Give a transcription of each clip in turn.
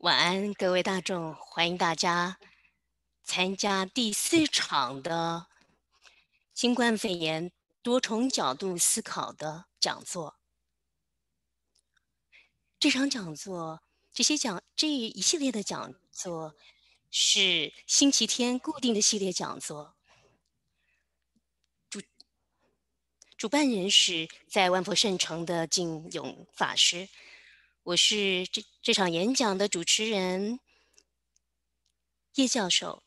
晚安，各位大众，欢迎大家参加第四场的新冠肺炎多重角度思考的讲座。这场讲座，这些讲这一系列的讲座是星期天固定的系列讲座。主主办人是在万佛圣城的净勇法师。我是这这场演讲的主持人，叶教授。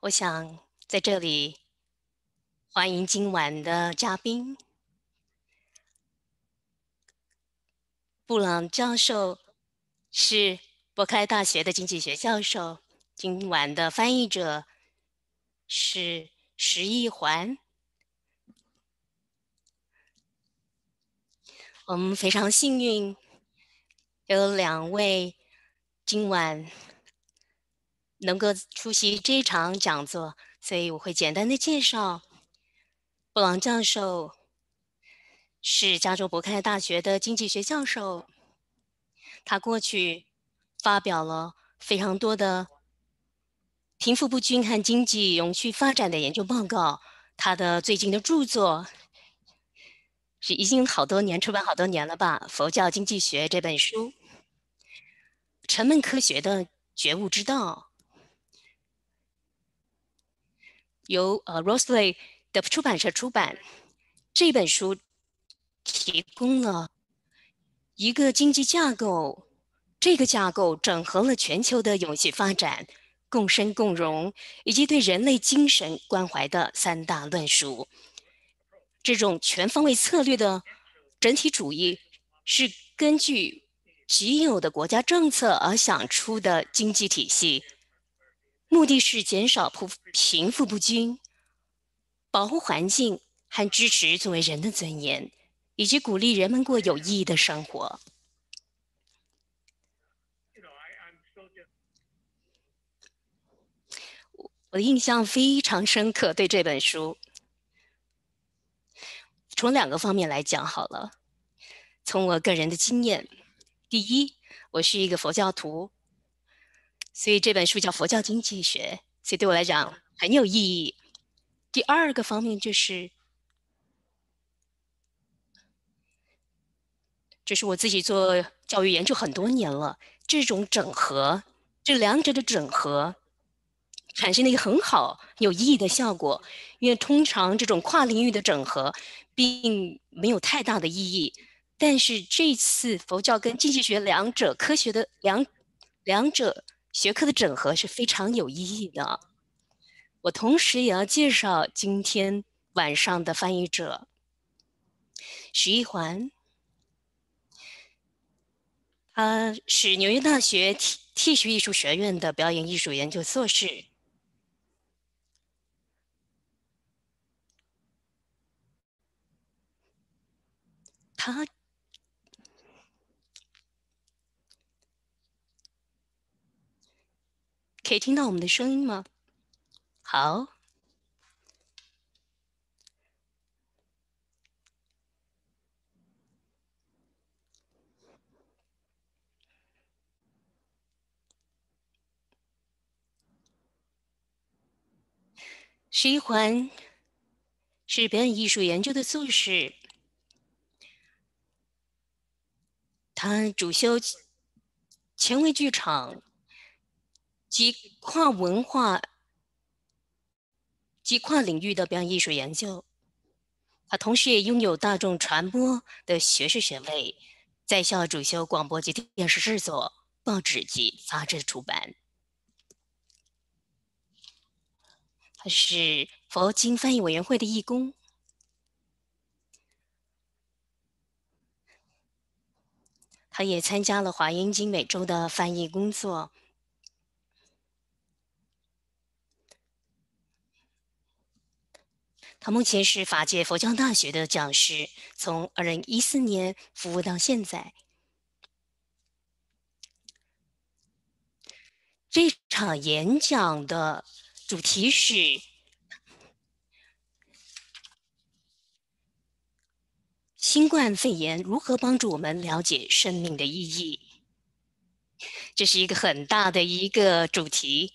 我想在这里欢迎今晚的嘉宾，布朗教授是伯克大学的经济学教授。今晚的翻译者是石一环。我们非常幸运有两位今晚能够出席这场讲座，所以我会简单的介绍布朗教授是加州伯克利大学的经济学教授，他过去发表了非常多的贫富不均和经济永续发展的研究报告，他的最近的著作。已经好多年，出版好多年了吧，《佛教经济学》这本书，《沉闷科学的觉悟之道》，由呃 r o s l e y 的出版社出版。这本书提供了一个经济架构，这个架构整合了全球的永续发展、共生共荣以及对人类精神关怀的三大论述。这种全方位策略的整体主义是根据既有的国家政策而想出的经济体系，目的是减少贫贫富不均，保护环境和支持作为人的尊严，以及鼓励人们过有意义的生活。我我的印象非常深刻，对这本书。从两个方面来讲好了。从我个人的经验，第一，我是一个佛教徒，所以这本书叫《佛教经济学》，所以对我来讲很有意义。第二个方面就是，就是我自己做教育研究很多年了，这种整合，这两者的整合，产生了一个很好有意义的效果。因为通常这种跨领域的整合。并没有太大的意义，但是这次佛教跟经济学两者科学的两两者学科的整合是非常有意义的。我同时也要介绍今天晚上的翻译者徐一环，他是纽约大学 T T 学艺术学院的表演艺术研究硕士。他可以听到我们的声音吗？好，十一环是表演艺术研究的硕士。他主修前卫剧场及跨文化及跨领域的表演艺术研究，他同时也拥有大众传播的学士学位，在校主修广播及电视制作、报纸及杂志出版。他是佛经翻译委员会的义工。他也参加了《华英金美洲》的翻译工作。他目前是法界佛教大学的讲师，从二零一四年服务到现在。这场演讲的主题是。新冠肺炎如何帮助我们了解生命的意义？这是一个很大的一个主题。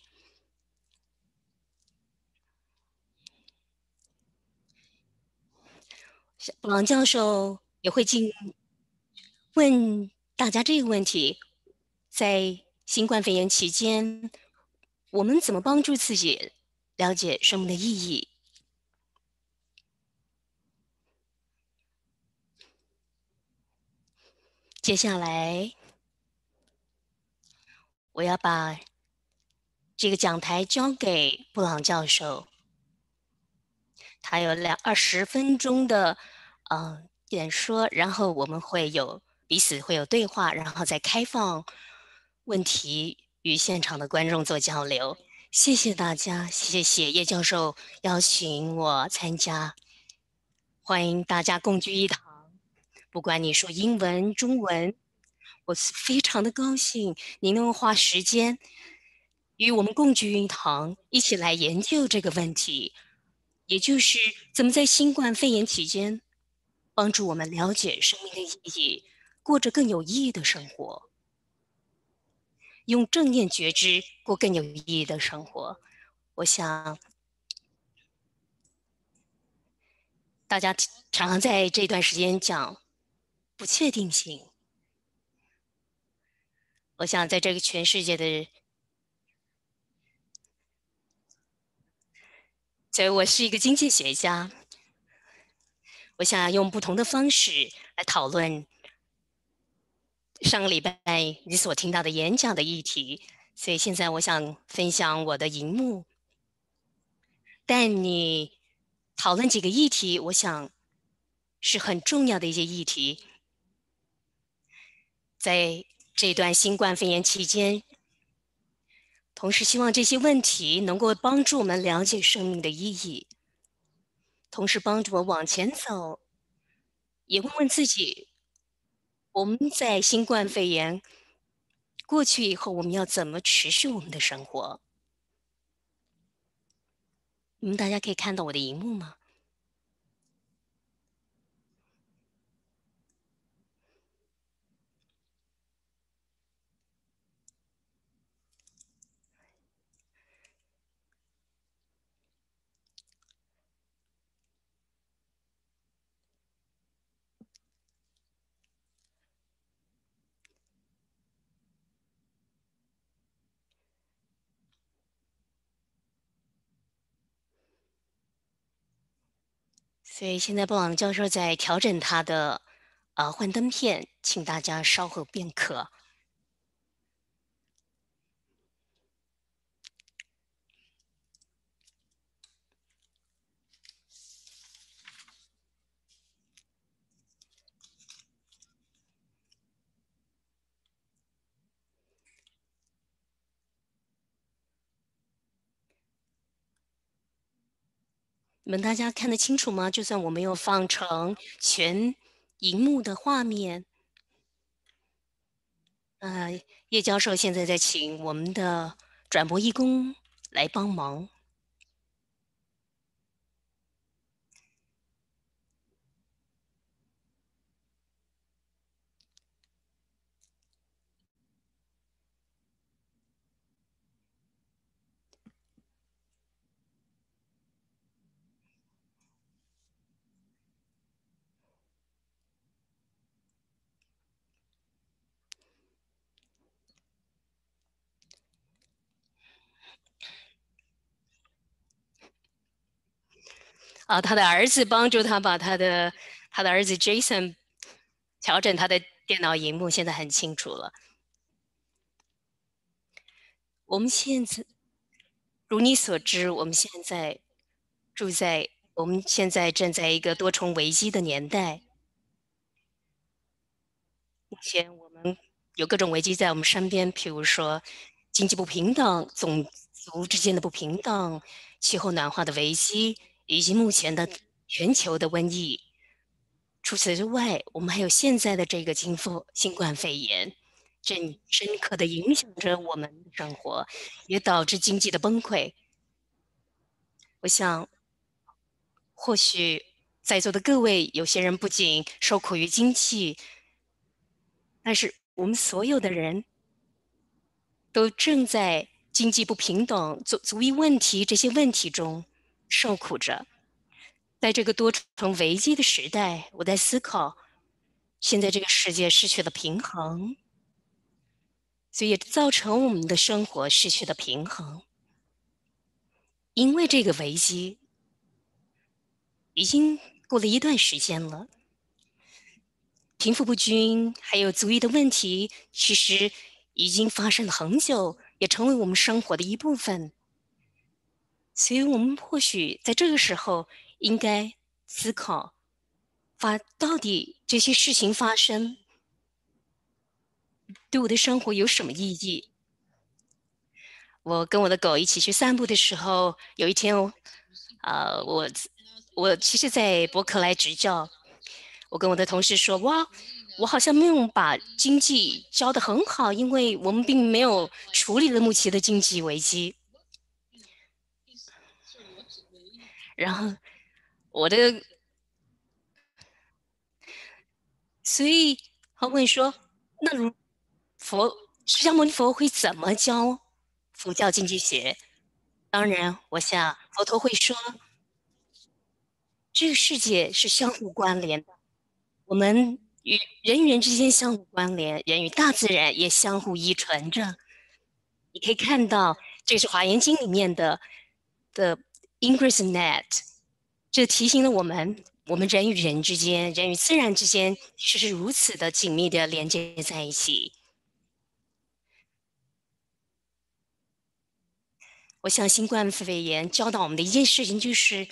王教授也会进问大家这个问题：在新冠肺炎期间，我们怎么帮助自己了解生命的意义？接下来，我要把这个讲台交给布朗教授，他有两二十分钟的嗯演说，然后我们会有彼此会有对话，然后再开放问题与现场的观众做交流。谢谢大家，谢谢叶教授邀请我参加，欢迎大家共聚一堂。不管你说英文、中文，我是非常的高兴，您能花时间与我们共聚一堂，一起来研究这个问题，也就是怎么在新冠肺炎期间帮助我们了解生命的意义，过着更有意义的生活，用正念觉知过更有意义的生活。我想大家常常在这段时间讲。不确定性。我想在这个全世界的，所以我是一个经济学家。我想要用不同的方式来讨论上个礼拜你所听到的演讲的议题。所以现在我想分享我的荧幕，带你讨论几个议题。我想是很重要的一些议题。在这段新冠肺炎期间，同时希望这些问题能够帮助我们了解生命的意义，同时帮助我往前走。也问问自己，我们在新冠肺炎过去以后，我们要怎么持续我们的生活？你们大家可以看到我的荧幕吗？所以现在布朗教授在调整他的呃幻灯片，请大家稍后便可。你们大家看得清楚吗？就算我没有放成全荧幕的画面，呃，叶教授现在在请我们的转播义工来帮忙。啊，他的儿子帮助他把他的他的儿子 Jason 调整他的电脑荧幕，现在很清楚了。我们现在，如你所知，我们现在住在我们现在正在一个多重危机的年代。目前我们有各种危机在我们身边，譬如说经济不平等、种族之间的不平等、气候暖化的危机。以及目前的全球的瘟疫，除此之外，我们还有现在的这个新发新冠肺炎，正深刻的影响着我们的生活，也导致经济的崩溃。我想，或许在座的各位有些人不仅受苦于经济，但是我们所有的人，都正在经济不平等、足足以问题这些问题中。受苦着，在这个多重危机的时代，我在思考：现在这个世界失去了平衡，所以造成我们的生活失去了平衡。因为这个危机已经过了一段时间了，贫富不均还有族裔的问题，其实已经发生了很久，也成为我们生活的一部分。所以我们或许在这个时候应该思考，发到底这些事情发生对我的生活有什么意义？我跟我的狗一起去散步的时候，有一天哦，啊，我我其实，在伯克莱执教，我跟我的同事说，哇，我好像没有把经济教得很好，因为我们并没有处理了穆奇的经济危机。然后，我的，所以好问说，那如佛释迦牟尼佛会怎么教佛教经济学？当然，我想佛陀会说，这个世界是相互关联的，我们与人与人之间相互关联，人与大自然也相互依存着。你可以看到，这是《华严经》里面的的。Increase net，这提醒了我们：我们人与人之间、人与自然之间，其实是如此的紧密的连接在一起。我想新冠肺炎教导我们的一件事情，就是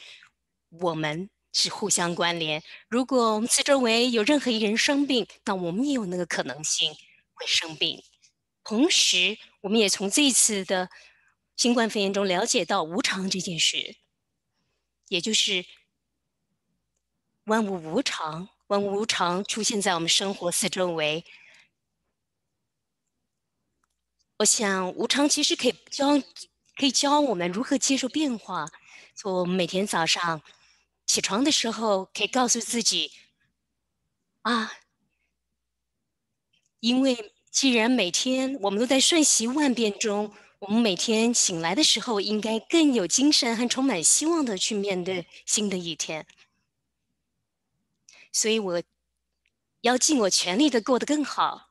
我们是互相关联。如果我们周围有任何一人生病，那我们也有那个可能性会生病。同时，我们也从这一次的新冠肺炎中了解到无偿这件事。也就是万物无常，万物无常出现在我们生活四周围。我想，无常其实可以教，可以教我们如何接受变化。从我们每天早上起床的时候，可以告诉自己：“啊，因为既然每天我们都在瞬息万变中。”我们每天醒来的时候，应该更有精神和充满希望的去面对新的一天。所以，我要尽我全力的过得更好。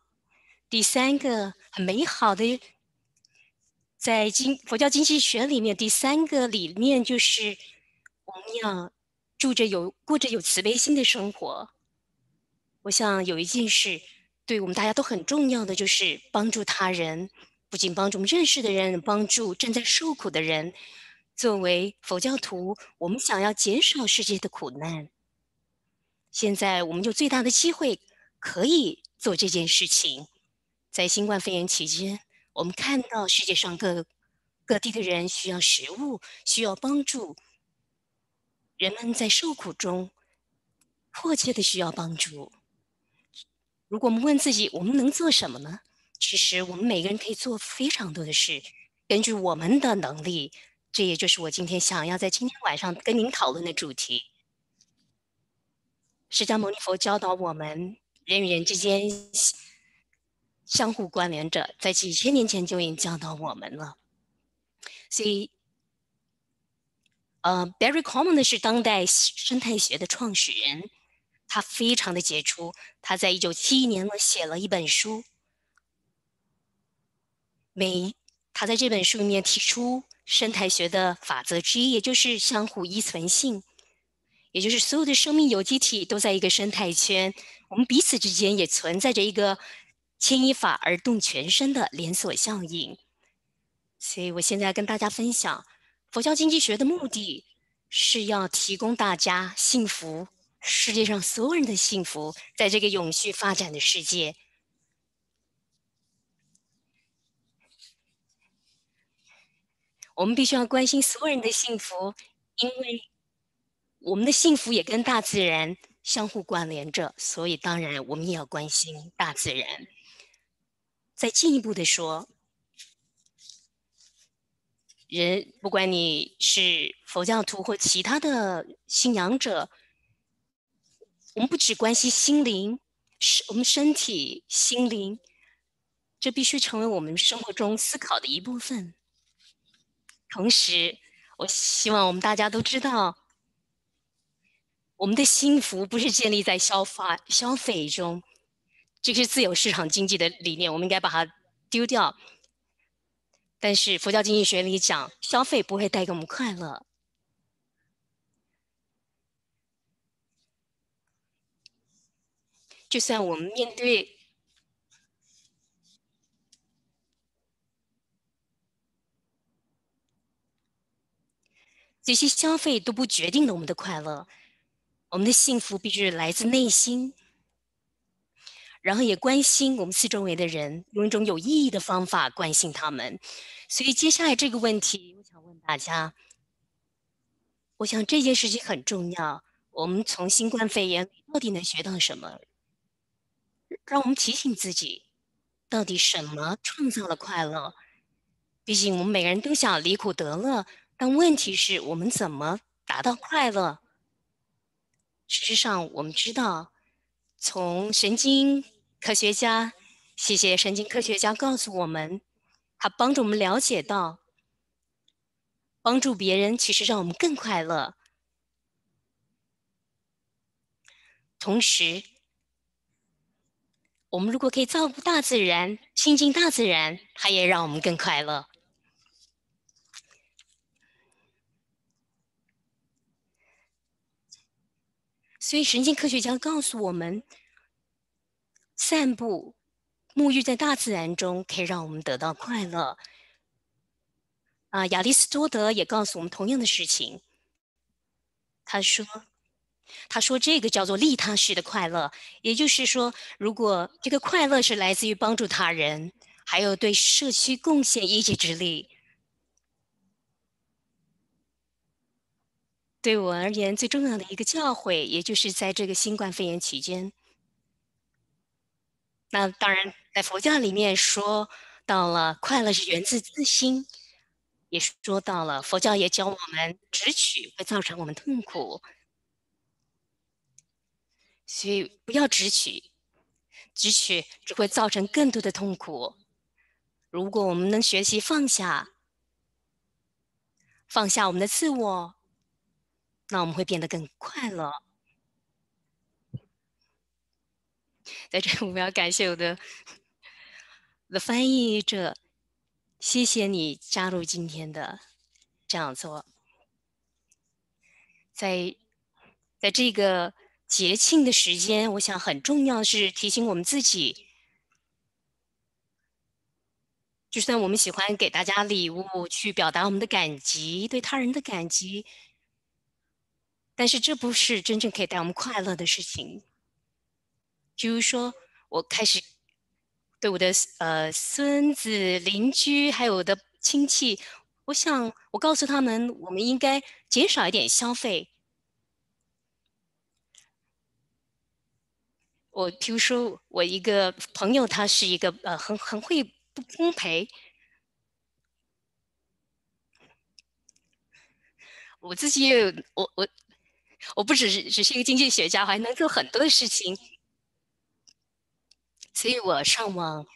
第三个很美好的，在经佛教经济学里面，第三个理念就是我们要住着有、过着有慈悲心的生活。我想有一件事对我们大家都很重要的，就是帮助他人。不仅帮助我们认识的人，帮助正在受苦的人。作为佛教徒，我们想要减少世界的苦难。现在，我们有最大的机会可以做这件事情。在新冠肺炎期间，我们看到世界上各各地的人需要食物，需要帮助，人们在受苦中迫切的需要帮助。如果我们问自己，我们能做什么呢？其实我们每个人可以做非常多的事，根据我们的能力，这也就是我今天想要在今天晚上跟您讨论的主题。释迦牟尼佛教导我们，人与人之间相互关联着，在几千年前就已经教导我们了。所以，呃，Barry Common 的是当代生态学的创始人，他非常的杰出。他在一九七一年呢写了一本书。美，他在这本书里面提出生态学的法则之一，也就是相互依存性，也就是所有的生命有机体都在一个生态圈，我们彼此之间也存在着一个牵一发而动全身的连锁效应。所以我现在跟大家分享，佛教经济学的目的是要提供大家幸福，世界上所有人的幸福，在这个永续发展的世界。我们必须要关心所有人的幸福，因为我们的幸福也跟大自然相互关联着，所以当然我们也要关心大自然。再进一步的说，人不管你是佛教徒或其他的信仰者，我们不只关心心灵，是我们身体、心灵，这必须成为我们生活中思考的一部分。同时，我希望我们大家都知道，我们的幸福不是建立在消发消费中，这是自由市场经济的理念，我们应该把它丢掉。但是佛教经济学里讲，消费不会带给我们快乐，就算我们面对。这些消费都不决定了我们的快乐，我们的幸福必须来自内心。然后也关心我们四周围的人，用一种有意义的方法关心他们。所以接下来这个问题，我想问大家：，我想这件事情很重要。我们从新冠肺炎到底能学到什么？让我们提醒自己，到底什么创造了快乐？毕竟我们每个人都想离苦得乐。但问题是，我们怎么达到快乐？事实上，我们知道，从神经科学家，谢谢神经科学家告诉我们，他帮助我们了解到，帮助别人其实让我们更快乐。同时，我们如果可以照顾大自然，亲近大自然，它也让我们更快乐。所以，神经科学家告诉我们，散步、沐浴在大自然中可以让我们得到快乐。啊，亚里士多德也告诉我们同样的事情。他说，他说这个叫做利他式的快乐，也就是说，如果这个快乐是来自于帮助他人，还有对社区贡献一己之力。对我而言，最重要的一个教诲，也就是在这个新冠肺炎期间。那当然，在佛教里面说到了快乐是源自自心，也说到了佛教也教我们直取会造成我们痛苦，所以不要直取，直取只会造成更多的痛苦。如果我们能学习放下，放下我们的自我。那我们会变得更快乐。在这里，我要感谢我的的翻译者，谢谢你加入今天的讲座。在在这个节庆的时间，我想很重要是提醒我们自己，就算我们喜欢给大家礼物，去表达我们的感激，对他人的感激。但是这不是真正可以带我们快乐的事情。比如说，我开始对我的呃孙子、邻居，还有我的亲戚，我想我告诉他们，我们应该减少一点消费。我譬如说，我一个朋友，他是一个呃很很会不丰陪。我自己也有我我。我不只是只是一个经济学家，我还能做很多的事情。所以我上网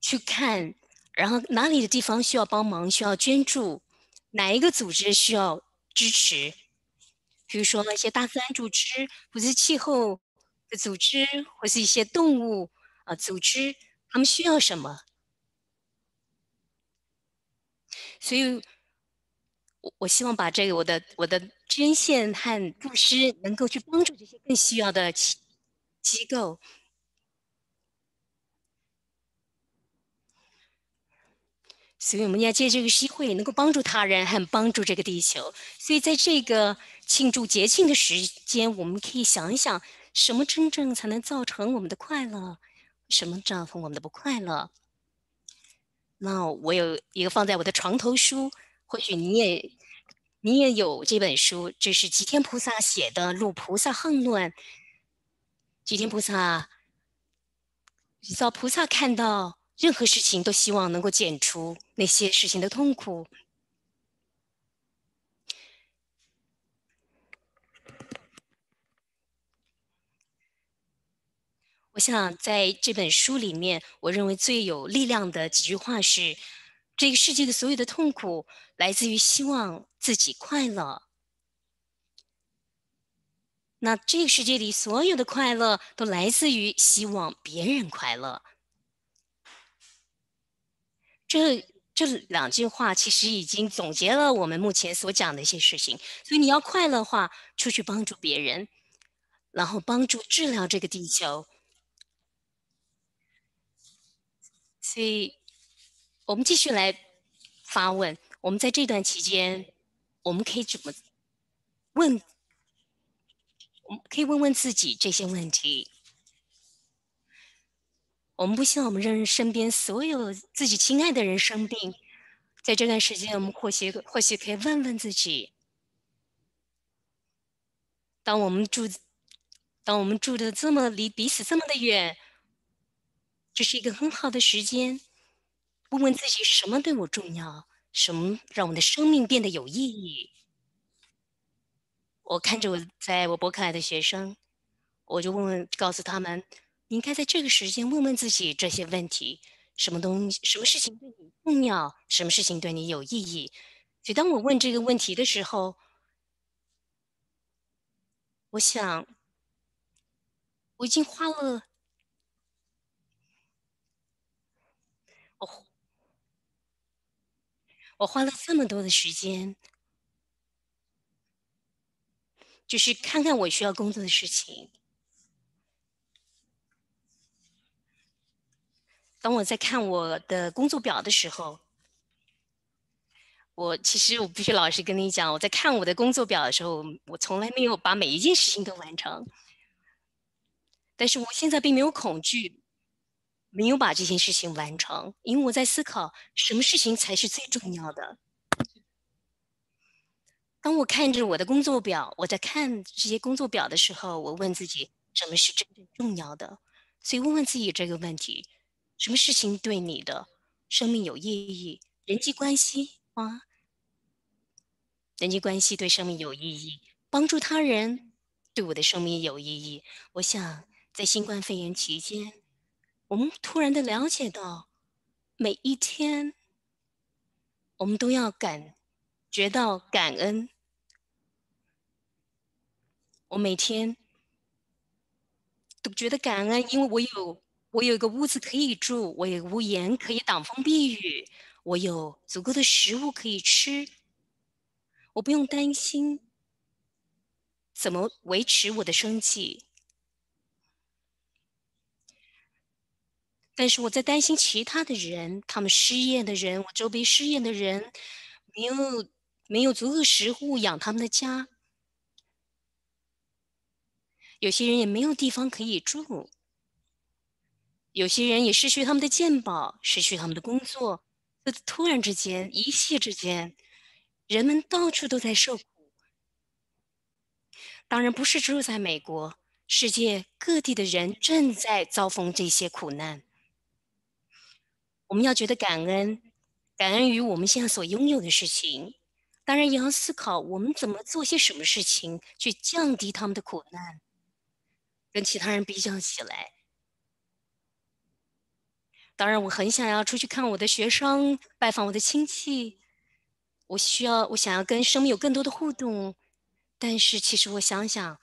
去看，然后哪里的地方需要帮忙、需要捐助，哪一个组织需要支持？比如说那些大自然组织，或是气候的组织，或是一些动物啊组织，他们需要什么？所以。我我希望把这个我的我的捐献和布施能够去帮助这些更需要的机机构，所以我们要借这个机会能够帮助他人，还帮助这个地球。所以在这个庆祝节庆的时间，我们可以想一想，什么真正才能造成我们的快乐，什么造成我们的不快乐？那我有一个放在我的床头书。或许你也，你也有这本书，这是吉天菩萨写的《鲁菩萨恨论》。吉天菩萨、日照菩萨看到任何事情，都希望能够减除那些事情的痛苦。我想在这本书里面，我认为最有力量的几句话是。这个世界的所有的痛苦来自于希望自己快乐，那这个世界里所有的快乐都来自于希望别人快乐。这这两句话其实已经总结了我们目前所讲的一些事情。所以你要快乐的话，出去帮助别人，然后帮助治疗这个地球。所以。我们继续来发问。我们在这段期间，我们可以怎么问？我们可以问问自己这些问题。我们不希望我们认身边所有自己亲爱的人生病。在这段时间，我们或许或许可以问问自己：当我们住当我们住的这么离彼此这么的远，这是一个很好的时间。问问自己什么对我重要，什么让我的生命变得有意义。我看着我在我博客来的学生，我就问问告诉他们，你应该在这个时间问问自己这些问题：什么东西、什么事情对你重要，什么事情对你有意义。所以当我问这个问题的时候，我想我已经花了。我花了这么多的时间，就是看看我需要工作的事情。当我在看我的工作表的时候，我其实我必须老实跟你讲，我在看我的工作表的时候，我从来没有把每一件事情都完成。但是我现在并没有恐惧。没有把这件事情完成，因为我在思考什么事情才是最重要的。当我看着我的工作表，我在看这些工作表的时候，我问自己什么是真正重要的。所以问问自己这个问题：什么事情对你的生命有意义？人际关系吗？人际关系对生命有意义？帮助他人对我的生命有意义？我想在新冠肺炎期间。我们突然的了解到，每一天，我们都要感觉到感恩。我每天都觉得感恩，因为我有我有一个屋子可以住，我有屋檐可以挡风避雨，我有足够的食物可以吃，我不用担心怎么维持我的生计。但是我在担心其他的人，他们失业的人，我周边失业的人，没有没有足够食物养他们的家，有些人也没有地方可以住，有些人也失去他们的健保，失去他们的工作，突然之间，一切之间，人们到处都在受苦。当然不是住在美国，世界各地的人正在遭逢这些苦难。我们要觉得感恩，感恩于我们现在所拥有的事情，当然也要思考我们怎么做些什么事情去降低他们的苦难。跟其他人比较起来，当然我很想要出去看我的学生，拜访我的亲戚，我需要，我想要跟生命有更多的互动，但是其实我想想。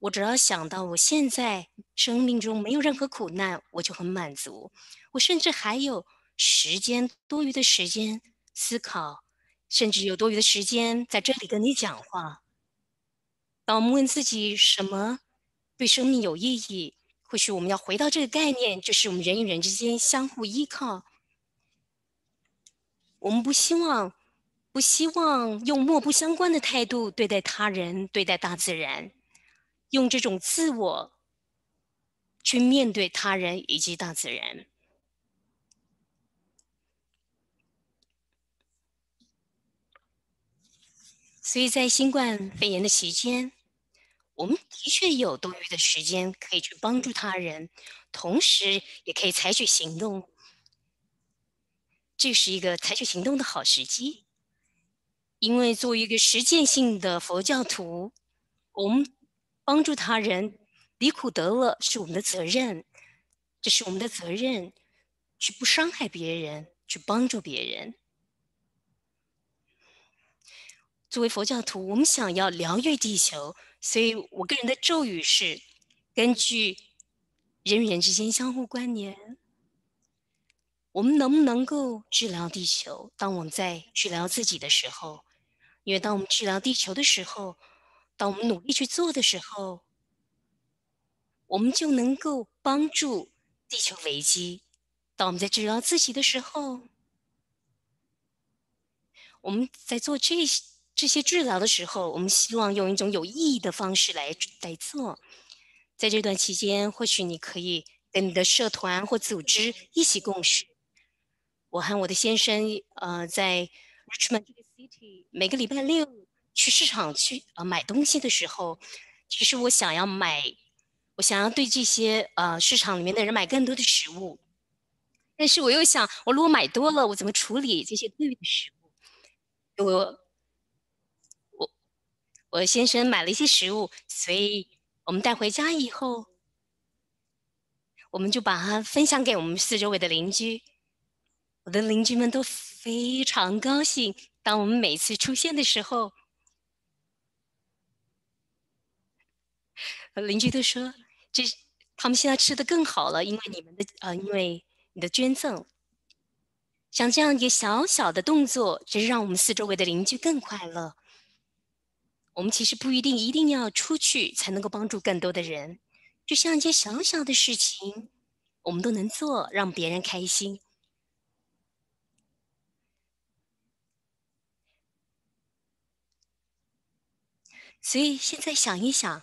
我只要想到我现在生命中没有任何苦难，我就很满足。我甚至还有时间，多余的时间思考，甚至有多余的时间在这里跟你讲话。当我们问自己什么对生命有意义，或许我们要回到这个概念，就是我们人与人之间相互依靠。我们不希望，不希望用漠不相关的态度对待他人，对待大自然。用这种自我去面对他人以及大自然，所以在新冠肺炎的期间，我们的确有多余的时间可以去帮助他人，同时也可以采取行动。这是一个采取行动的好时机，因为作为一个实践性的佛教徒，我们。帮助他人，离苦得乐是我们的责任，这是我们的责任，去不伤害别人，去帮助别人。作为佛教徒，我们想要疗愈地球，所以我个人的咒语是：根据人与人之间相互关联，我们能不能够治疗地球？当我们在治疗自己的时候，因为当我们治疗地球的时候。当我们努力去做的时候，我们就能够帮助地球危机。当我们在治疗自己的时候，我们在做这些这些治疗的时候，我们希望用一种有意义的方式来来做。在这段期间，或许你可以跟你的社团或组织一起共事。我和我的先生，呃，在 Richmond City 每个礼拜六。去市场去呃买东西的时候，其实我想要买，我想要对这些呃市场里面的人买更多的食物，但是我又想，我如果买多了，我怎么处理这些多余的食物？我我我先生买了一些食物，所以我们带回家以后，我们就把它分享给我们四周围的邻居。我的邻居们都非常高兴，当我们每次出现的时候。邻居都说，这他们现在吃的更好了，因为你们的呃，因为你的捐赠。像这样一个小小的动作，只是让我们四周围的邻居更快乐。我们其实不一定一定要出去才能够帮助更多的人，就像一些小小的事情，我们都能做，让别人开心。所以现在想一想。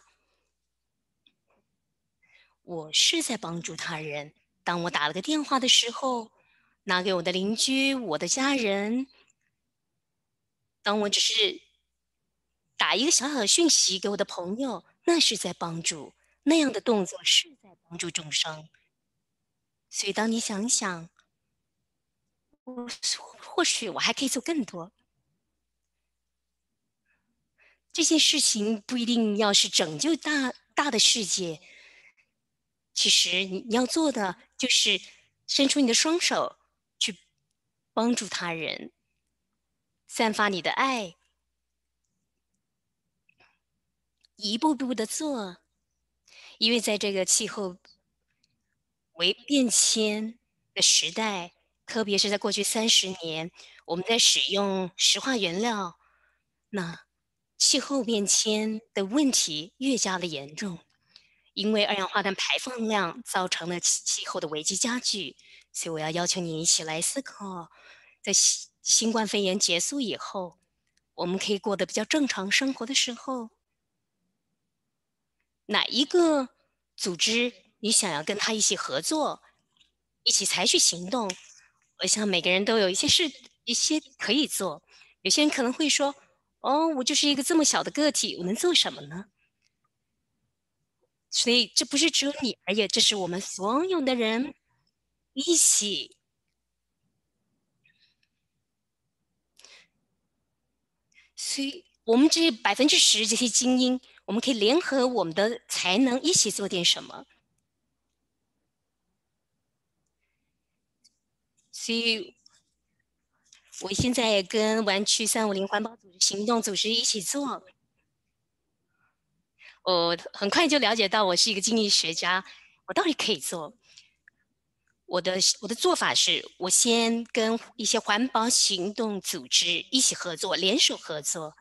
我是在帮助他人。当我打了个电话的时候，拿给我的邻居、我的家人；当我只是打一个小小的讯息给我的朋友，那是在帮助。那样的动作是在帮助众生。所以，当你想想，我或许我还可以做更多。这些事情不一定要是拯救大大的世界。其实，你你要做的就是伸出你的双手去帮助他人，散发你的爱，一步步的做。因为在这个气候为变迁的时代，特别是在过去三十年，我们在使用石化原料，那气候变迁的问题越加的严重。因为二氧化碳排放量造成了气候的危机加剧，所以我要要求你一起来思考，在新新冠肺炎结束以后，我们可以过得比较正常生活的时候，哪一个组织你想要跟他一起合作，一起采取行动？我想每个人都有一些事，一些可以做。有些人可能会说：“哦，我就是一个这么小的个体，我能做什么呢？”所以，这不是只有你，而且这是我们所有的人一起。所以，我们这百分之十这些精英，我们可以联合我们的才能一起做点什么。所以，我现在也跟玩具三五零环保组织、行动组织一起做。我很快就了解到，我是一个经济学家，我到底可以做。我的我的做法是，我先跟一些环保行动组织一起合作，联手合作。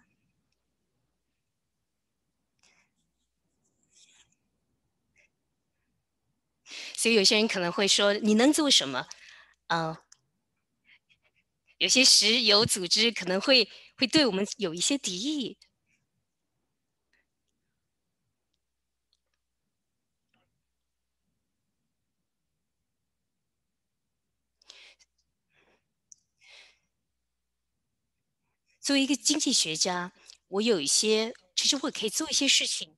所以有些人可能会说，你能做什么？嗯，有些石油组织可能会会对我们有一些敌意。作为一个经济学家，我有一些，其实我可以做一些事情，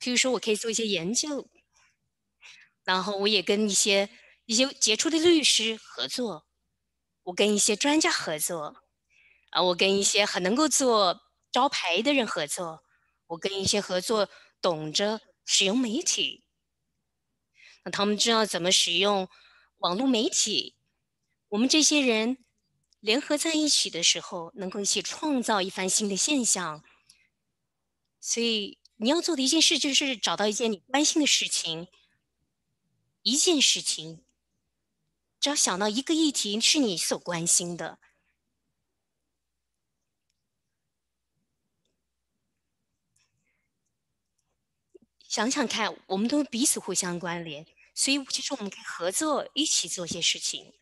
譬如说我可以做一些研究，然后我也跟一些一些杰出的律师合作，我跟一些专家合作，啊，我跟一些很能够做招牌的人合作，我跟一些合作懂着使用媒体，那他们知道怎么使用网络媒体，我们这些人。联合在一起的时候，能够一起创造一番新的现象。所以你要做的一件事，就是找到一件你关心的事情，一件事情，只要想到一个议题是你所关心的，想想看，我们都彼此互相关联，所以其实我们可以合作，一起做些事情。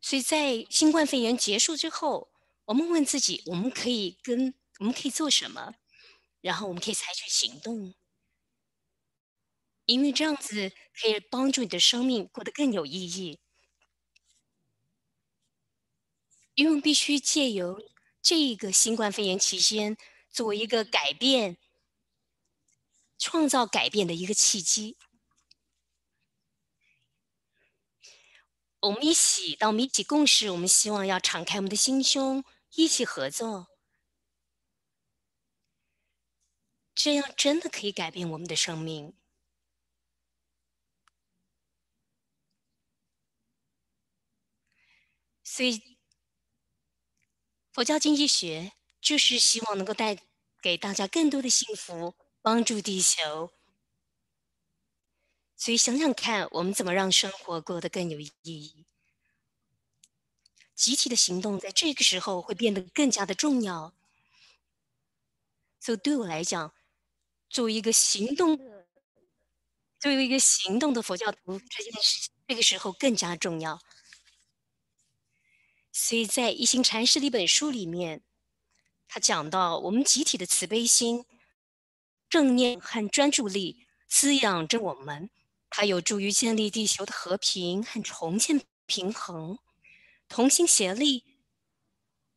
所以在新冠肺炎结束之后，我们问自己：我们可以跟我们可以做什么？然后我们可以采取行动，因为这样子可以帮助你的生命过得更有意义。因为必须借由这一个新冠肺炎期间，作为一个改变、创造改变的一个契机。我们一起，当我们一起共事，我们希望要敞开我们的心胸，一起合作，这样真的可以改变我们的生命。所以，佛教经济学就是希望能够带给大家更多的幸福，帮助地球。所以想想看，我们怎么让生活过得更有意义？集体的行动在这个时候会变得更加的重要。所以对我来讲，作为一个行动的，作为一个行动的佛教徒，这件事这个时候更加重要。所以在一心禅师的一本书里面，他讲到，我们集体的慈悲心、正念和专注力滋养着我们。它有助于建立地球的和平和重建平衡，同心协力，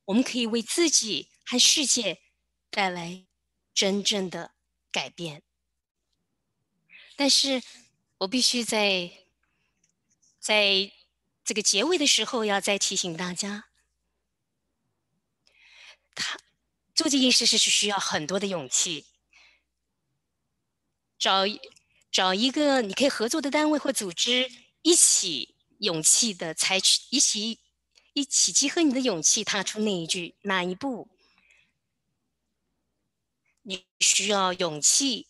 我们可以为自己和世界带来真正的改变。但是我必须在在这个结尾的时候要再提醒大家，他做这件事是需要很多的勇气，找。找一个你可以合作的单位或组织，一起勇气的采取，一起一起集合你的勇气，踏出那一句一步。你需要勇气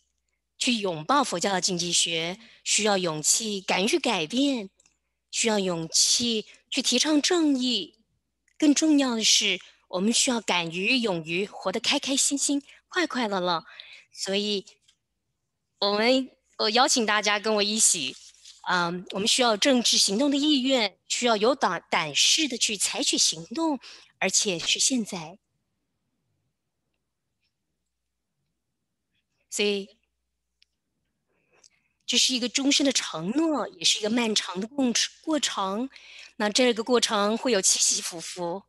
去拥抱佛教的经济学，需要勇气敢于改变，需要勇气去提倡正义。更重要的是，我们需要敢于勇于活得开开心心、快快乐乐。所以，我们。我邀请大家跟我一起，嗯，我们需要政治行动的意愿，需要有胆胆识的去采取行动，而且是现在。所以，这是一个终身的承诺，也是一个漫长的共过程。那这个过程会有起起伏伏，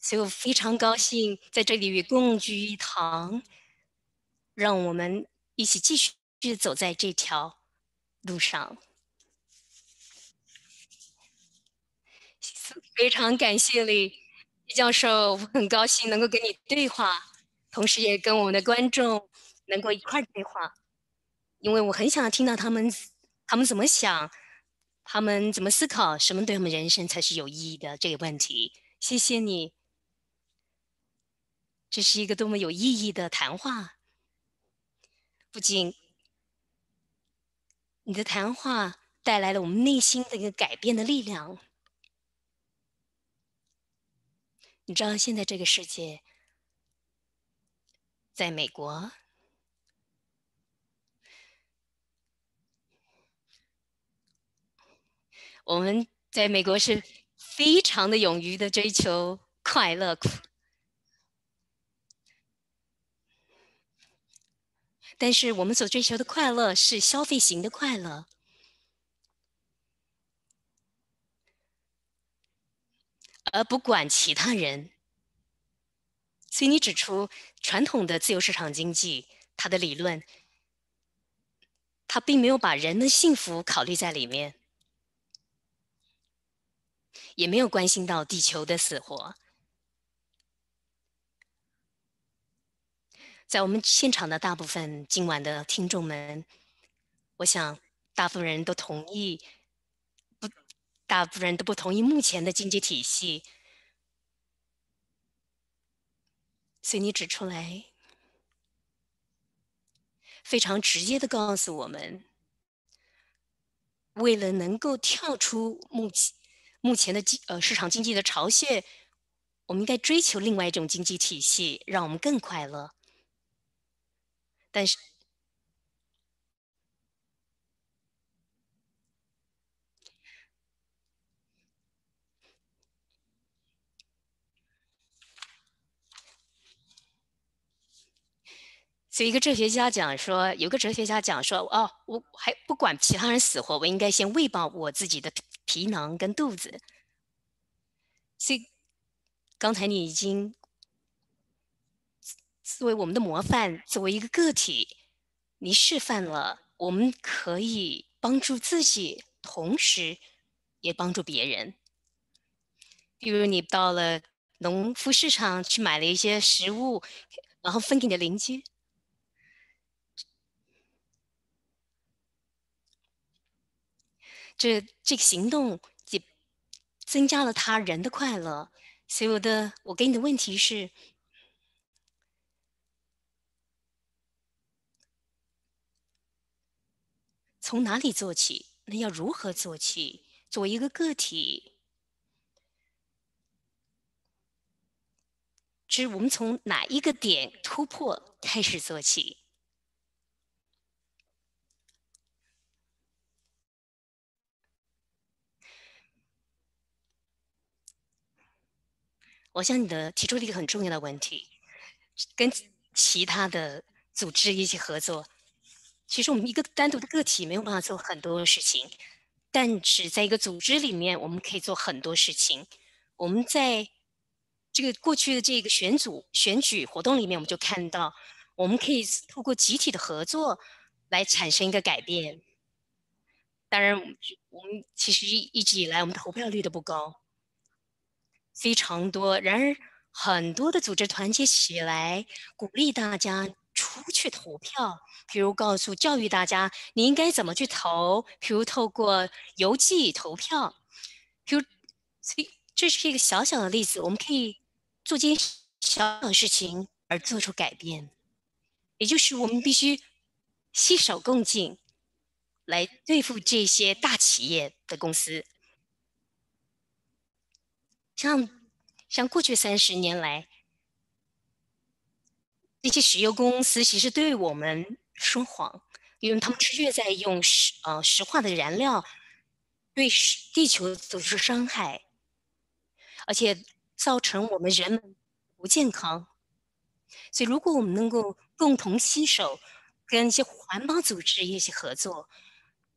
所以我非常高兴在这里与共聚一堂。让我们一起继续走在这条路上。非常感谢你，李教授，我很高兴能够跟你对话，同时也跟我们的观众能够一块儿对话，因为我很想听到他们他们怎么想，他们怎么思考什么对我们人生才是有意义的这个问题。谢谢你，这是一个多么有意义的谈话。不仅你的谈话带来了我们内心的一个改变的力量，你知道现在这个世界，在美国，我们在美国是非常的勇于的追求快乐。但是我们所追求的快乐是消费型的快乐，而不管其他人。所以你指出，传统的自由市场经济它的理论，它并没有把人的幸福考虑在里面，也没有关心到地球的死活。在我们现场的大部分今晚的听众们，我想大部分人都同意，不，大部分人都不同意目前的经济体系。所以你指出来，非常直接的告诉我们，为了能够跳出目前目前的经呃市场经济的巢穴，我们应该追求另外一种经济体系，让我们更快乐。但是，所以一个哲学家讲说，有个哲学家讲说，哦，我还不管其他人死活，我应该先喂饱我自己的皮囊跟肚子。所以，刚才你已经。作为我们的模范，作为一个个体，你示范了我们可以帮助自己，同时也帮助别人。比如你到了农夫市场去买了一些食物，然后分给你的邻居，这这个行动也增加了他人的快乐。所以我的，我给你的问题是。从哪里做起？那要如何做起？作为一个个体，就是我们从哪一个点突破开始做起？我向你的提出了一个很重要的问题：跟其他的组织一起合作。其实我们一个单独的个体没有办法做很多事情，但是在一个组织里面，我们可以做很多事情。我们在这个过去的这个选组选举活动里面，我们就看到，我们可以透过集体的合作来产生一个改变。当然，我们其实一直以来我们投票率都不高，非常多。然而，很多的组织团结起来，鼓励大家。去投票，比如告诉、教育大家你应该怎么去投，比如透过邮寄投票，比如，所以这是一个小小的例子。我们可以做件小小的事情而做出改变，也就是我们必须携手共进来对付这些大企业的公司，像像过去三十年来。那些石油公司其实对我们说谎，因为他们确实在用石呃石化的燃料对地球做出伤害，而且造成我们人们不健康。所以，如果我们能够共同携手，跟一些环保组织一起合作，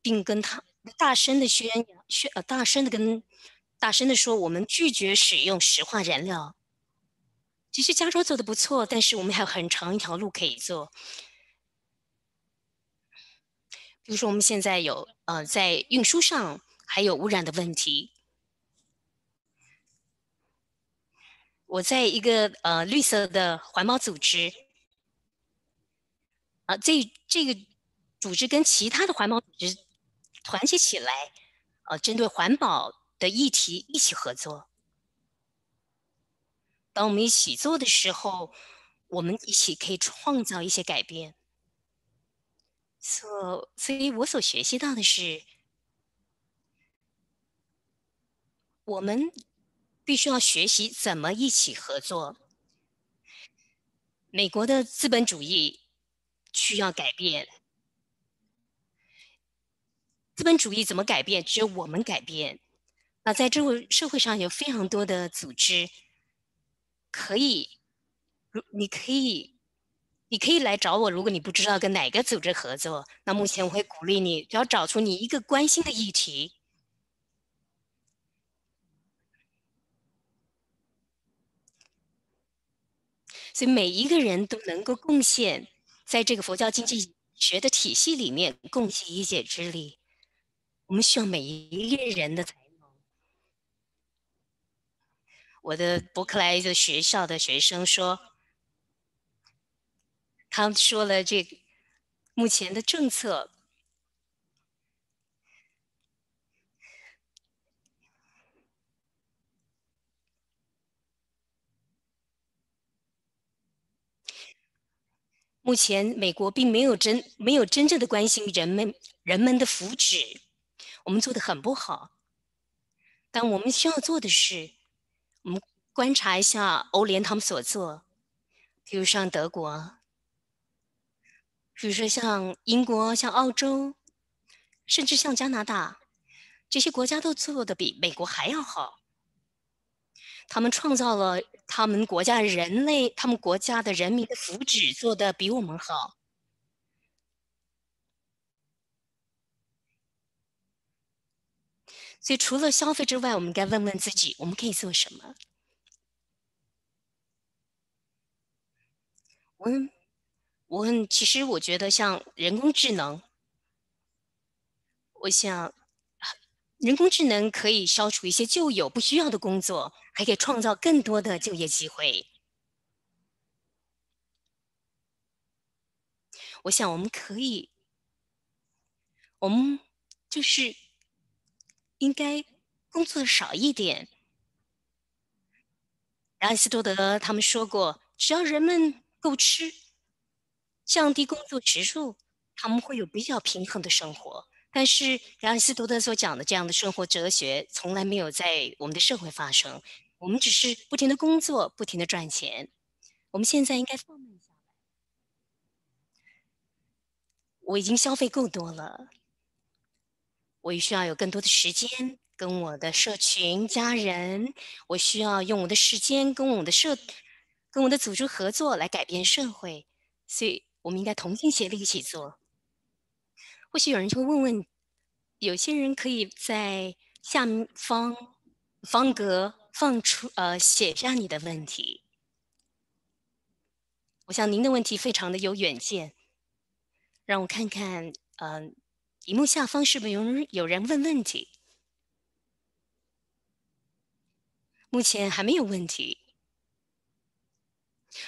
并跟他大声的宣扬宣呃大声的跟大声的说，我们拒绝使用石化燃料。其实加州做的不错，但是我们还有很长一条路可以做。比如说，我们现在有，呃，在运输上还有污染的问题。我在一个呃绿色的环保组织，啊，这这个组织跟其他的环保组织团结起来，啊，针对环保的议题一起合作。当我们一起做的时候，我们一起可以创造一些改变。所，所以我所学习到的是，我们必须要学习怎么一起合作。美国的资本主义需要改变，资本主义怎么改变？只有我们改变。那在这个社会上有非常多的组织。可以，如你可以，你可以来找我。如果你不知道跟哪个组织合作，那目前我会鼓励你，只要找出你一个关心的议题。所以每一个人都能够贡献在这个佛教经济学的体系里面，贡献一解之力。我们需要每一个人的。我的伯克莱的学校的学生说，他说了这目前的政策，目前美国并没有真没有真正的关心人们人们的福祉，我们做的很不好，但我们需要做的是。我们观察一下欧联他们所做，比如像德国，比如说像英国、像澳洲，甚至像加拿大，这些国家都做的比美国还要好。他们创造了他们国家人类、他们国家的人民的福祉，做的比我们好。所以，除了消费之外，我们该问问自己，我们可以做什么？我，我其实我觉得，像人工智能，我想，人工智能可以消除一些旧有不需要的工作，还可以创造更多的就业机会。我想，我们可以，我们就是。应该工作少一点。亚里士多德他们说过，只要人们够吃，降低工作时数，他们会有比较平衡的生活。但是亚里士多德所讲的这样的生活哲学，从来没有在我们的社会发生。我们只是不停的工作，不停的赚钱。我们现在应该放慢下来。我已经消费够多了。我需要有更多的时间跟我的社群家人，我需要用我的时间跟我的社、跟我的组织合作来改变社会，所以我们应该同心协力一起做。或许有人就会问问，有些人可以在下方方格放出呃写下你的问题。我想您的问题非常的有远见，让我看看，嗯。屏幕下方是不是有人有人问问题？目前还没有问题。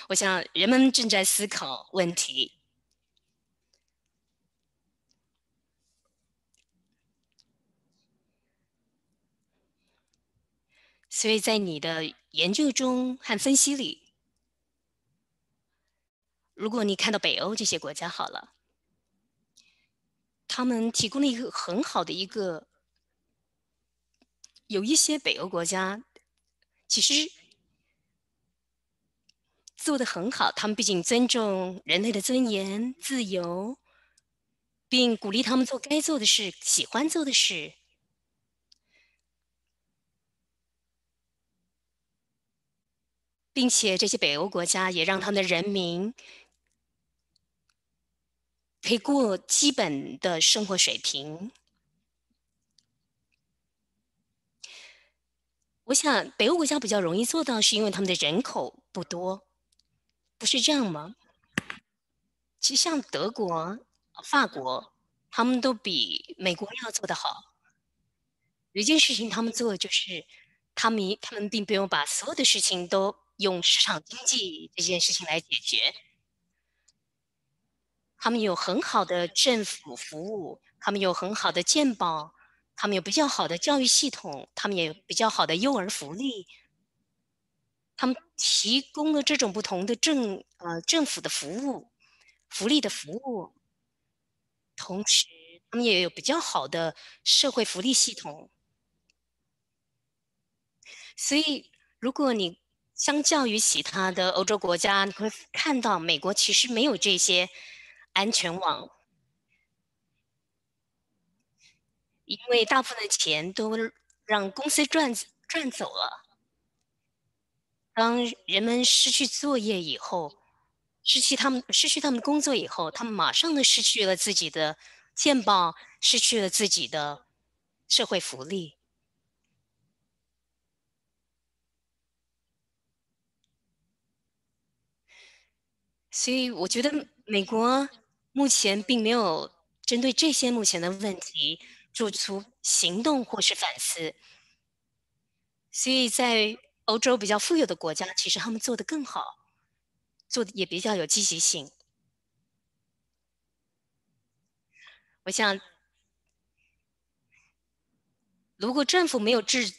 我想人们正在思考问题，所以在你的研究中和分析里，如果你看到北欧这些国家，好了。他们提供了一个很好的一个，有一些北欧国家其实做的很好，他们毕竟尊重人类的尊严、自由，并鼓励他们做该做的事、喜欢做的事，并且这些北欧国家也让他们的人民。可以过基本的生活水平。我想，北欧国家比较容易做到，是因为他们的人口不多，不是这样吗？其实，像德国、法国，他们都比美国要做得好。有一件事情，他们做就是，他们他们并不用把所有的事情都用市场经济这件事情来解决。他们有很好的政府服务，他们有很好的健保，他们有比较好的教育系统，他们也有比较好的幼儿福利。他们提供了这种不同的政呃政府的服务、福利的服务，同时他们也有比较好的社会福利系统。所以，如果你相较于其他的欧洲国家，你会看到美国其实没有这些。安全网，因为大部分的钱都让公司赚赚走了。当人们失去作业以后，失去他们失去他们工作以后，他们马上的失去了自己的健保，失去了自己的社会福利。所以，我觉得美国。目前并没有针对这些目前的问题做出行动或是反思，所以在欧洲比较富有的国家，其实他们做的更好，做的也比较有积极性。我想，如果政府没有制，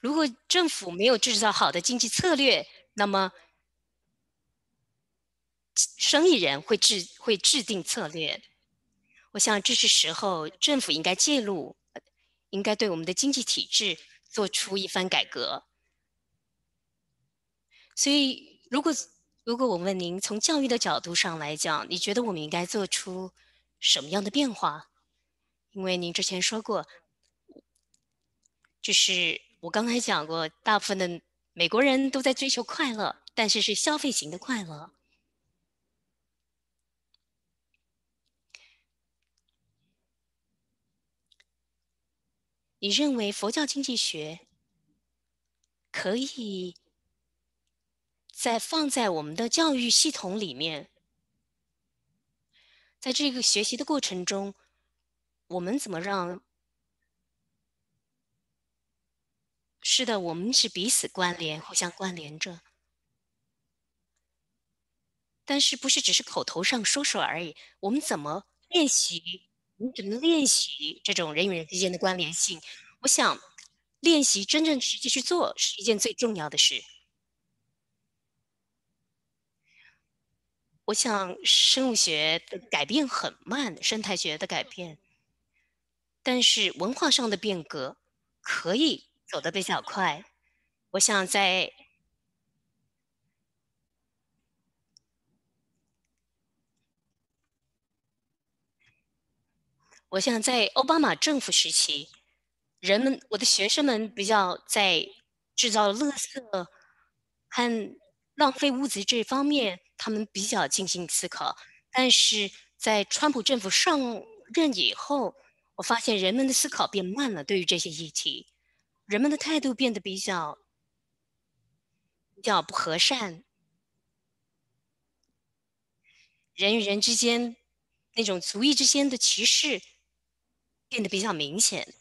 如果政府没有制造好的经济策略，那么。生意人会制会制定策略，我想这是时候政府应该介入，应该对我们的经济体制做出一番改革。所以，如果如果我问您，从教育的角度上来讲，你觉得我们应该做出什么样的变化？因为您之前说过，就是我刚才讲过，大部分的美国人都在追求快乐，但是是消费型的快乐。你认为佛教经济学可以在放在我们的教育系统里面，在这个学习的过程中，我们怎么让？是的，我们是彼此关联、互相关联着，但是不是只是口头上说说而已？我们怎么练习？你怎么练习这种人与人之间的关联性？我想练习真正实际去做是一件最重要的事。我想生物学的改变很慢，生态学的改变，但是文化上的变革可以走的比较快。我想在。我想在奥巴马政府时期，人们，我的学生们比较在制造垃圾和浪费物资这方面，他们比较进行思考。但是在川普政府上任以后，我发现人们的思考变慢了，对于这些议题，人们的态度变得比较比较不和善，人与人之间那种族裔之间的歧视。变得比较明显，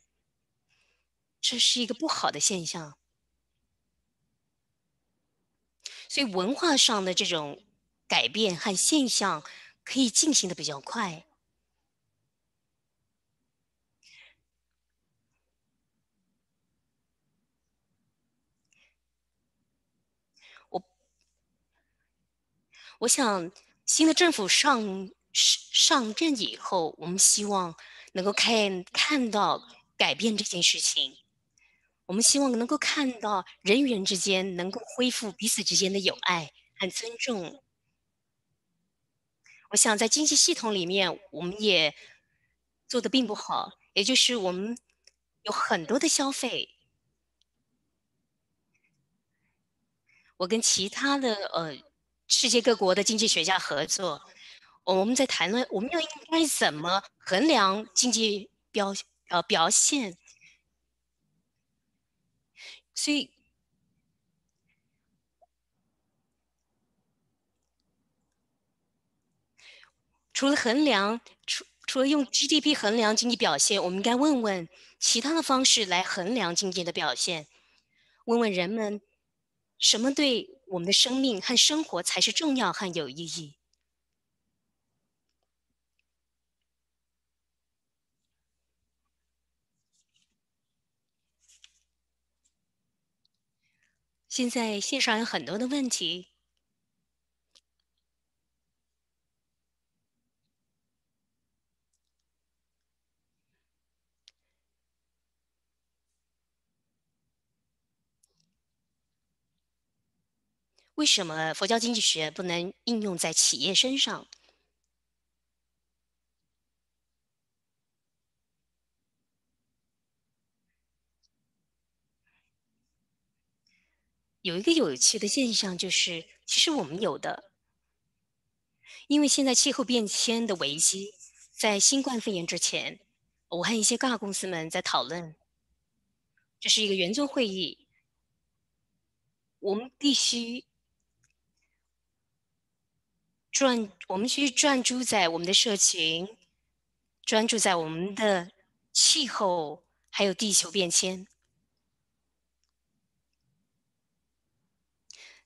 这是一个不好的现象。所以，文化上的这种改变和现象可以进行的比较快。我我想，新的政府上上任以后，我们希望。能够看看到改变这件事情，我们希望能够看到人与人之间能够恢复彼此之间的友爱和尊重。我想在经济系统里面，我们也做的并不好，也就是我们有很多的消费。我跟其他的呃世界各国的经济学家合作。我们在谈论，我们要应该怎么衡量经济表呃表现？所以除了衡量，除除了用 GDP 衡量经济表现，我们应该问问其他的方式来衡量经济的表现，问问人们什么对我们的生命和生活才是重要和有意义。现在线上有很多的问题，为什么佛教经济学不能应用在企业身上？有一个有趣的现象，就是其实我们有的，因为现在气候变迁的危机，在新冠肺炎之前，我和一些大公司们在讨论，这是一个圆桌会议。我们必须转，我们去专注在我们的社群，专注在我们的气候，还有地球变迁。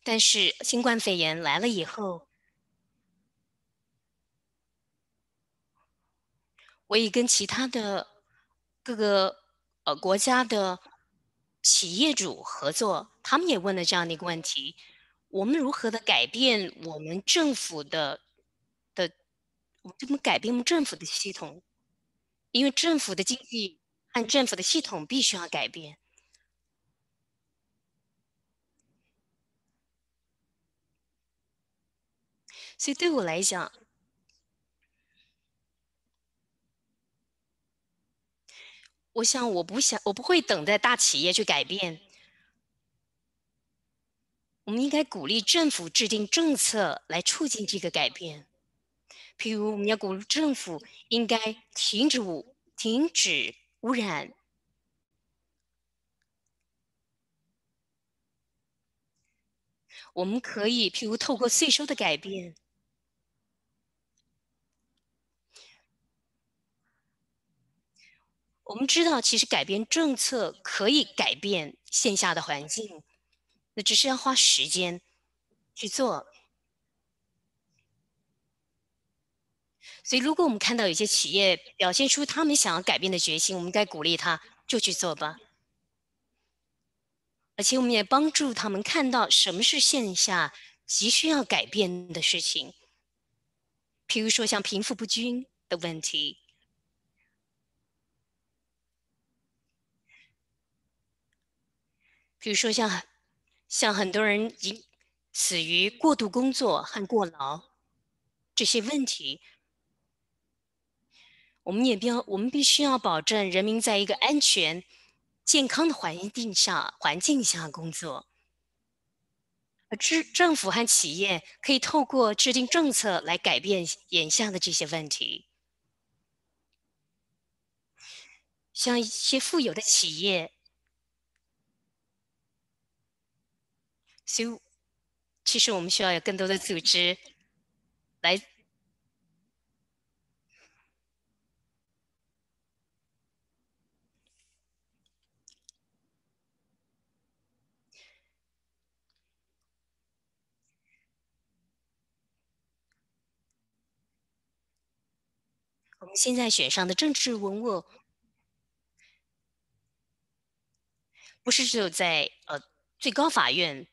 但是新冠肺炎来了以后，我也跟其他的各个呃国家的企业主合作，他们也问了这样的一个问题：我们如何的改变我们政府的的，我们怎么改变我们政府的系统？因为政府的经济和政府的系统必须要改变。所以对我来讲，我想我不想我不会等待大企业去改变。我们应该鼓励政府制定政策来促进这个改变，譬如我们要鼓励政府应该停止污停止污染。我们可以譬如透过税收的改变。我们知道，其实改变政策可以改变线下的环境，那只是要花时间去做。所以，如果我们看到有些企业表现出他们想要改变的决心，我们该鼓励他就去做吧。而且，我们也帮助他们看到什么是线下急需要改变的事情，譬如说像贫富不均的问题。比如说，像像很多人因死于过度工作和过劳这些问题，我们也必我们必须要保证人民在一个安全、健康的环境下环境下工作。而制政府和企业可以透过制定政策来改变眼下的这些问题。像一些富有的企业。所以，其实我们需要有更多的组织来。我们现在选上的政治文物，不是只有在呃最高法院。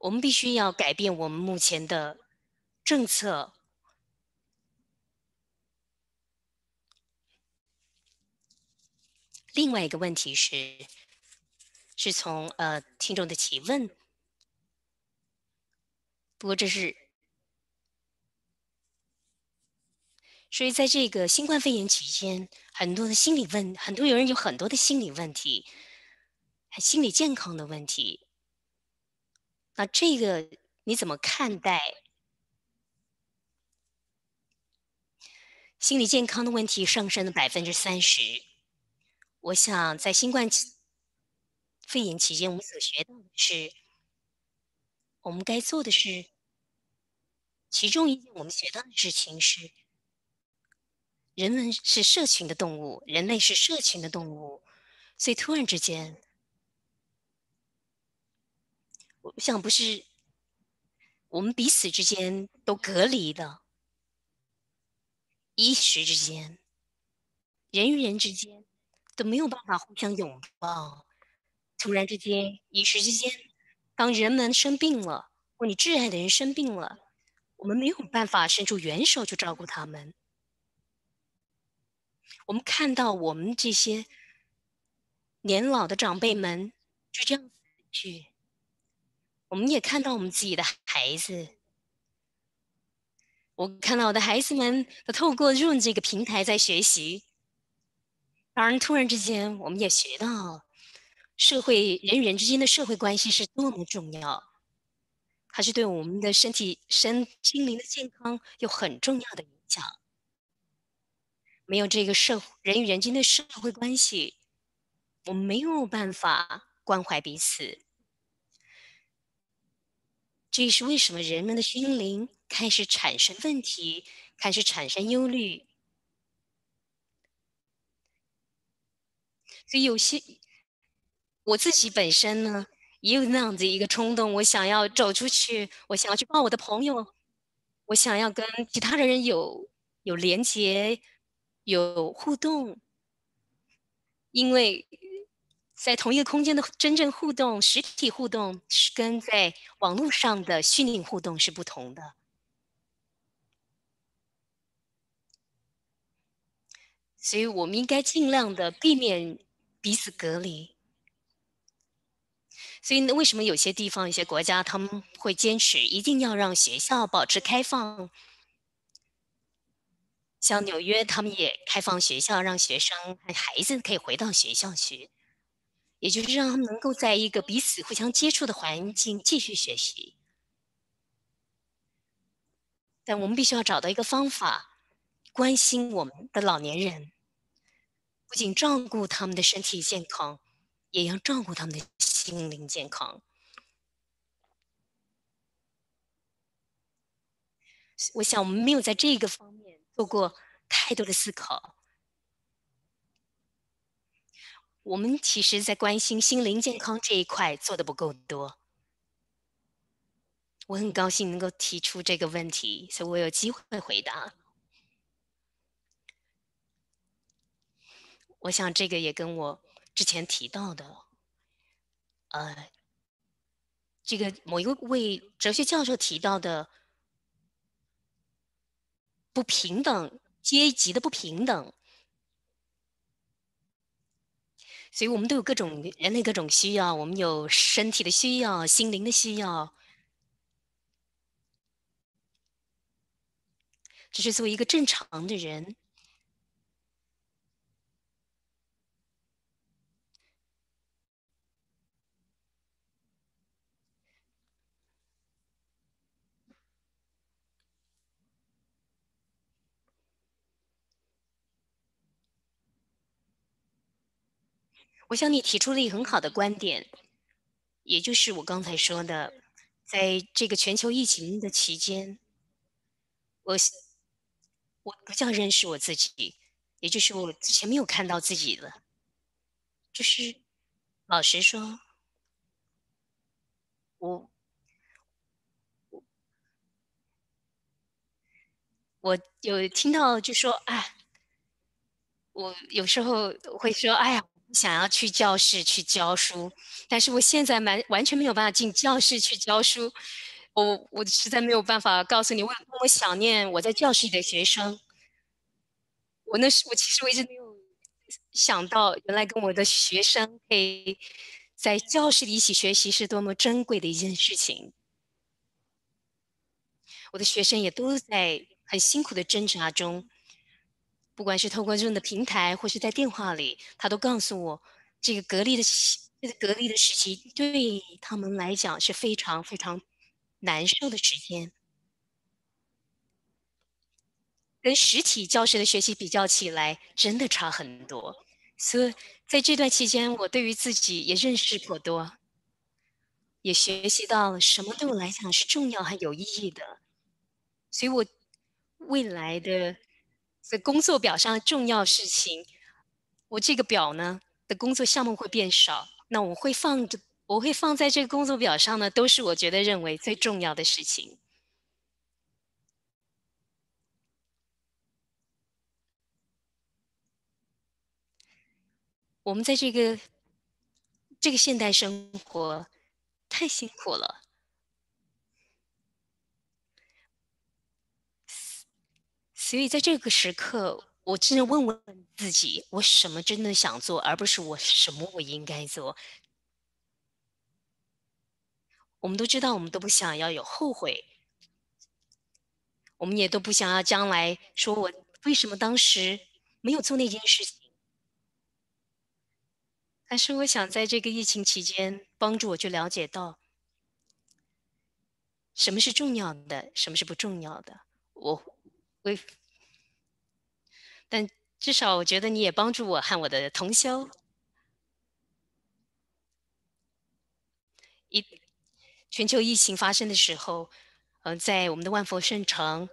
我们必须要改变我们目前的政策。另外一个问题是，是从呃听众的提问。不过这是，所以在这个新冠肺炎期间，很多的心理问，很多有人有很多的心理问题，心理健康的问题。那这个你怎么看待心理健康的问题上升了百分之三十？我想在新冠肺炎期间，我们所学到的是，我们该做的是，其中一件我们学到的事情是：人们是社群的动物，人类是社群的动物，所以突然之间。像不是我们彼此之间都隔离了，一时之间，人与人之间都没有办法互相拥抱。突然之间，一时之间，当人们生病了，或你挚爱的人生病了，我们没有办法伸出援手去照顾他们。我们看到我们这些年老的长辈们就这样去。我们也看到我们自己的孩子，我看到我的孩子们都透过 r o o m 这个平台在学习。当然，突然之间，我们也学到社会人与人之间的社会关系是多么重要，它是对我们的身体、身心灵的健康有很重要的影响。没有这个社会人与人之间的社会关系，我们没有办法关怀彼此。这也是为什么人们的心灵开始产生问题，开始产生忧虑。所以有些我自己本身呢，也有那样的一个冲动，我想要走出去，我想要去抱我的朋友，我想要跟其他的人有有连接、有互动，因为。在同一个空间的真正互动、实体互动是跟在网络上的虚拟互动是不同的，所以我们应该尽量的避免彼此隔离。所以，那为什么有些地方、一些国家他们会坚持一定要让学校保持开放？像纽约，他们也开放学校，让学生、孩子可以回到学校去。也就是让他们能够在一个彼此互相接触的环境继续学习，但我们必须要找到一个方法，关心我们的老年人，不仅照顾他们的身体健康，也要照顾他们的心灵健康。我想，我们没有在这个方面做过太多的思考。我们其实，在关心心灵健康这一块做的不够多。我很高兴能够提出这个问题，所以我有机会回答。我想，这个也跟我之前提到的，呃，这个某一位哲学教授提到的不平等、阶级的不平等。所以我们都有各种人类各种需要，我们有身体的需要、心灵的需要，只是作为一个正常的人。我向你提出了一个很好的观点，也就是我刚才说的，在这个全球疫情的期间，我我不叫认识我自己，也就是我之前没有看到自己了，就是老实说，我我有听到就说，啊，我有时候会说，哎呀。想要去教室去教书，但是我现在满完全没有办法进教室去教书，我我实在没有办法告诉你我有多么想念我在教室里的学生。我那时我其实我一直没有想到，原来跟我的学生可以在教室里一起学习是多么珍贵的一件事情。我的学生也都在很辛苦的挣扎中。不管是通过这样的平台，或是在电话里，他都告诉我，这个隔离的、这个隔离的时期对他们来讲是非常非常难受的时间，跟实体教室的学习比较起来，真的差很多。所以在这段期间，我对于自己也认识颇多，也学习到了什么对我来讲是重要还有意义的。所以，我未来的。在工作表上的重要事情，我这个表呢的工作项目会变少。那我会放着，我会放在这个工作表上呢，都是我觉得认为最重要的事情。我们在这个这个现代生活太辛苦了。所以，在这个时刻，我真的问问自己：我什么真的想做，而不是我什么我应该做。我们都知道，我们都不想要有后悔，我们也都不想要将来说我为什么当时没有做那件事情。但是，我想在这个疫情期间，帮助我去了解到什么是重要的，什么是不重要的。我会。但至少我觉得你也帮助我和我的同修。一全球疫情发生的时候，嗯，在我们的万佛圣城，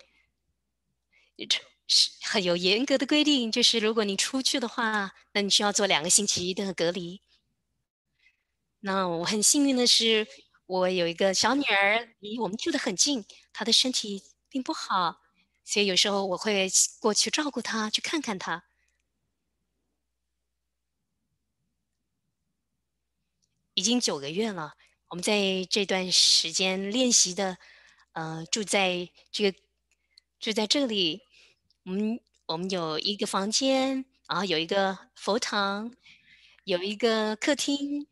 有严格的规定，就是如果你出去的话，那你需要做两个星期的隔离。那我很幸运的是，我有一个小女儿，离我们住的很近，她的身体并不好。所以有时候我会过去照顾他，去看看他。已经九个月了，我们在这段时间练习的，呃，住在这个住在这里，我们我们有一个房间，然后有一个佛堂，有一个客厅。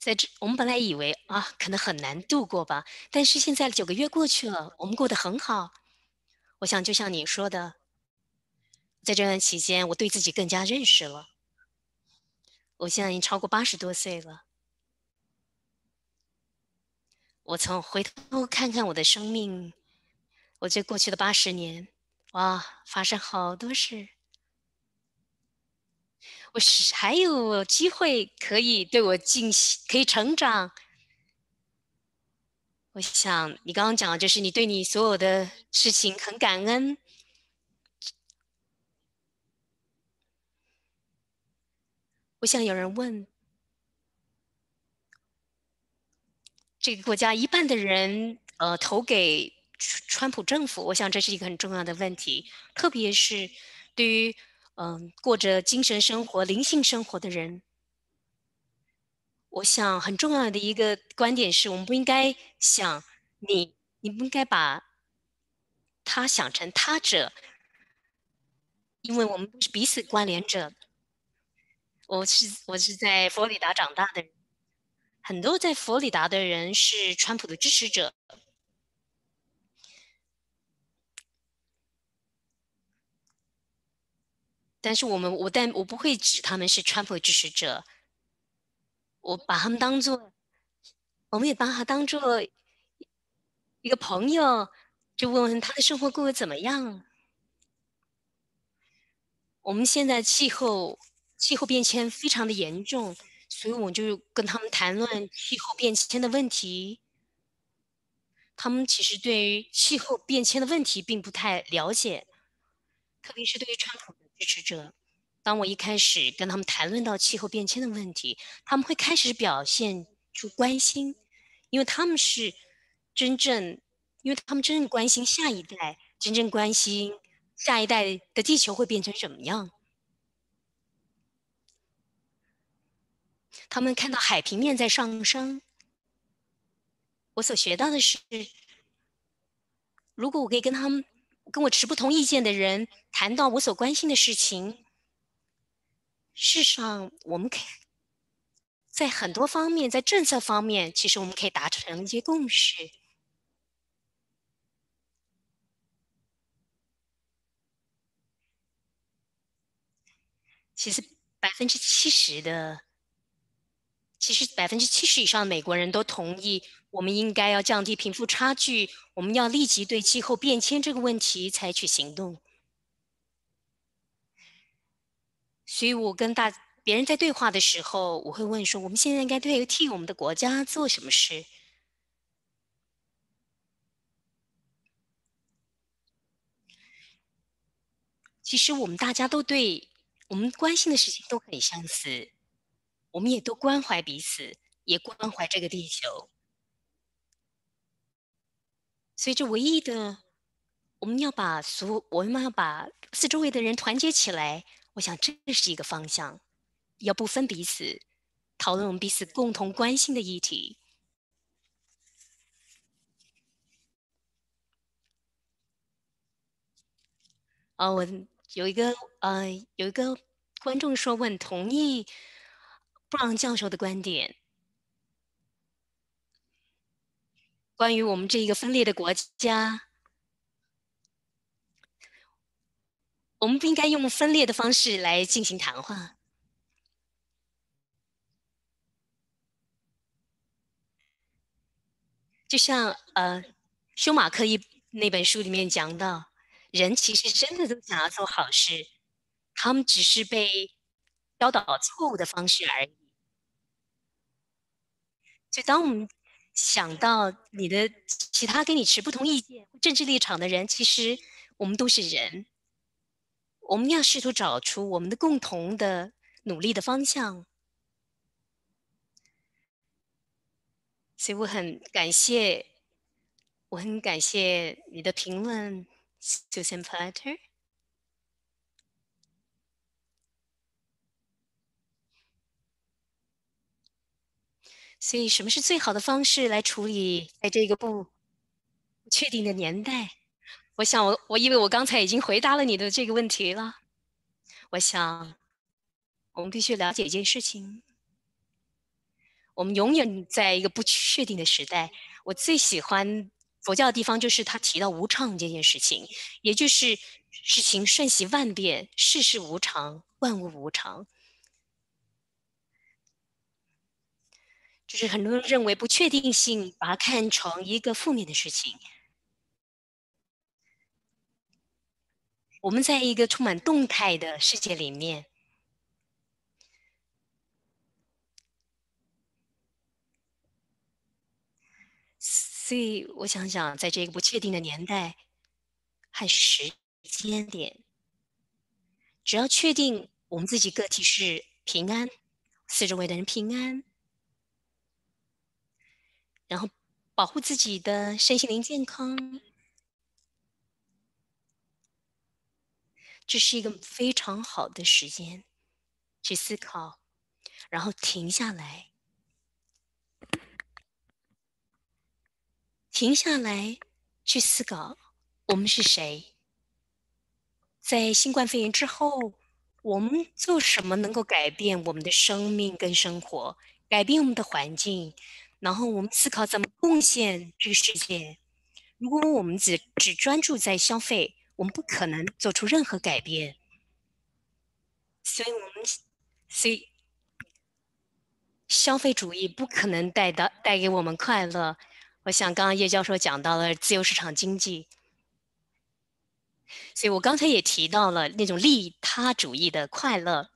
在这，我们本来以为啊，可能很难度过吧。但是现在九个月过去了，我们过得很好。我想，就像你说的，在这段期间，我对自己更加认识了。我现在已经超过八十多岁了。我从回头看看我的生命，我这过去的八十年，哇，发生好多事。我是还有机会可以对我进行可以成长。我想你刚刚讲的就是你对你所有的事情很感恩。我想有人问，这个国家一半的人呃投给川川普政府，我想这是一个很重要的问题，特别是对于。嗯，过着精神生活、灵性生活的人，我想很重要的一个观点是我们不应该想你，你不应该把他想成他者，因为我们是彼此关联者。我是我是在佛罗里达长大的，很多在佛罗里达的人是川普的支持者。但是我们我但我不会指他们是川普支持者，我把他们当做，我们也把他当做一个朋友，就问问他的生活过得怎么样。我们现在气候气候变迁非常的严重，所以我就跟他们谈论气候变迁的问题。他们其实对于气候变迁的问题并不太了解，特别是对于川普。支持者，当我一开始跟他们谈论到气候变迁的问题，他们会开始表现出关心，因为他们是真正，因为他们真正关心下一代，真正关心下一代的地球会变成什么样。他们看到海平面在上升。我所学到的是，如果我可以跟他们。跟我持不同意见的人谈到我所关心的事情，事实上，我们可以在很多方面，在政策方面，其实我们可以达成一些共识。其实百分之七十的。其实百分之七十以上的美国人都同意，我们应该要降低贫富差距，我们要立即对气候变迁这个问题采取行动。所以我跟大别人在对话的时候，我会问说：我们现在应该对替我们的国家做什么事？其实我们大家都对我们关心的事情都很相似。我们也都关怀彼此，也关怀这个地球。所以，这唯一的，我们要把所我们要把四周围的人团结起来。我想，这是一个方向。要不分彼此，讨论我们彼此共同关心的议题。啊，我有一个呃，有一个观众说，问，同意。布朗教授的观点，关于我们这一个分裂的国家，我们不应该用分裂的方式来进行谈话。就像呃，休马克一那本书里面讲到，人其实真的都想要做好事，他们只是被教导错误的方式而已。所以，当我们想到你的其他跟你持不同意见、政治立场的人，其实我们都是人，我们要试图找出我们的共同的努力的方向。所以，我很感谢，我很感谢你的评论，Susan Potter。所以，什么是最好的方式来处理在这个不确定的年代？我想，我我以为我刚才已经回答了你的这个问题了。我想，我们必须了解一件事情：我们永远在一个不确定的时代。我最喜欢佛教的地方就是他提到无常这件事情，也就是事情瞬息万变，世事无常，万物无常。就是很多人认为不确定性把它看成一个负面的事情。我们在一个充满动态的世界里面，所以我想想，在这个不确定的年代和时间点，只要确定我们自己个体是平安，四周围的人平安。然后，保护自己的身心灵健康，这是一个非常好的时间去思考，然后停下来，停下来去思考我们是谁。在新冠肺炎之后，我们做什么能够改变我们的生命跟生活，改变我们的环境？然后我们思考怎么贡献这个世界。如果我们只只专注在消费，我们不可能做出任何改变。所以，我们所以消费主义不可能带到带给我们快乐。我想，刚刚叶教授讲到了自由市场经济，所以我刚才也提到了那种利他主义的快乐。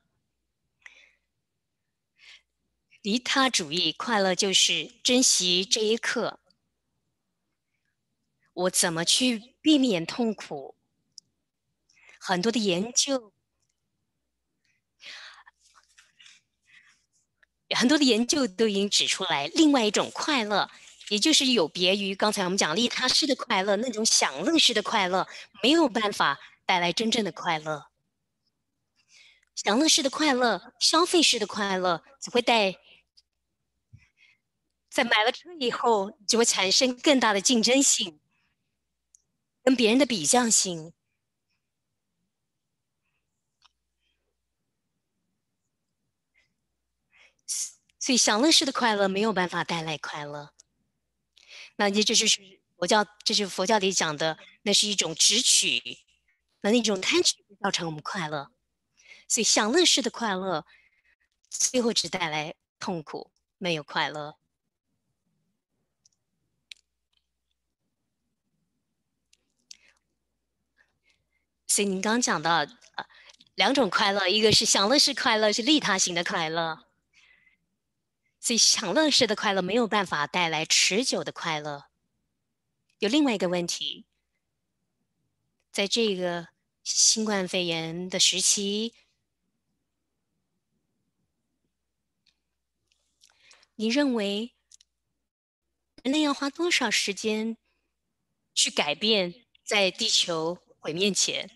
利他主义，快乐就是珍惜这一刻。我怎么去避免痛苦？很多的研究，很多的研究都已经指出来，另外一种快乐，也就是有别于刚才我们讲利他式的快乐，那种享乐式的快乐，没有办法带来真正的快乐。享乐式的快乐，消费式的快乐，只会带。在买了车以后，就会产生更大的竞争性，跟别人的比较性。所以，享乐式的快乐没有办法带来快乐。那这这就是佛教，这是佛教里讲的，那是一种直取，那那种贪取造成我们快乐。所以，享乐式的快乐最后只带来痛苦，没有快乐。所以您刚刚讲到，两种快乐，一个是享乐式快乐，是利他型的快乐。所以享乐式的快乐没有办法带来持久的快乐。有另外一个问题，在这个新冠肺炎的时期，你认为人类要花多少时间去改变，在地球毁灭前？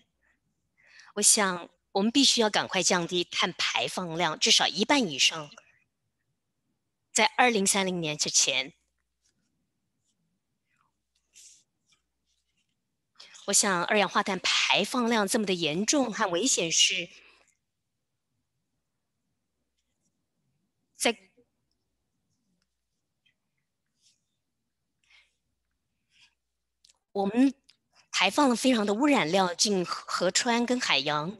我想，我们必须要赶快降低碳排放量，至少一半以上，在二零三零年之前。我想，二氧化碳排放量这么的严重和危险是，在我们。排放了非常的污染料进河川跟海洋，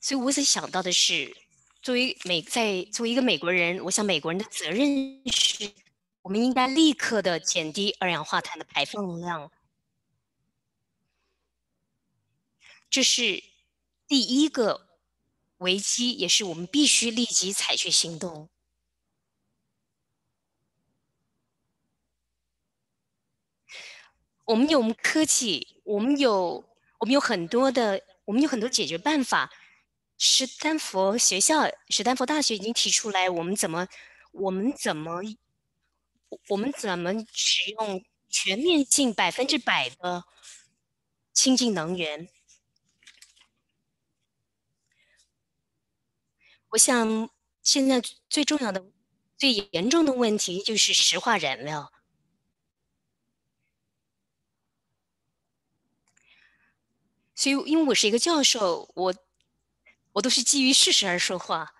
所以我所想到的是。作为美在作为一个美国人，我想美国人的责任是，我们应该立刻的减低二氧化碳的排放量。这是第一个危机，也是我们必须立即采取行动。我们有我们科技，我们有我们有很多的，我们有很多解决办法。史丹佛学校、史丹佛大学已经提出来，我们怎么，我们怎么，我们怎么使用全面性百分之百的清洁能源？我想，现在最重要的、最严重的问题就是石化燃料。所以，因为我是一个教授，我。我都是基于事实而说话，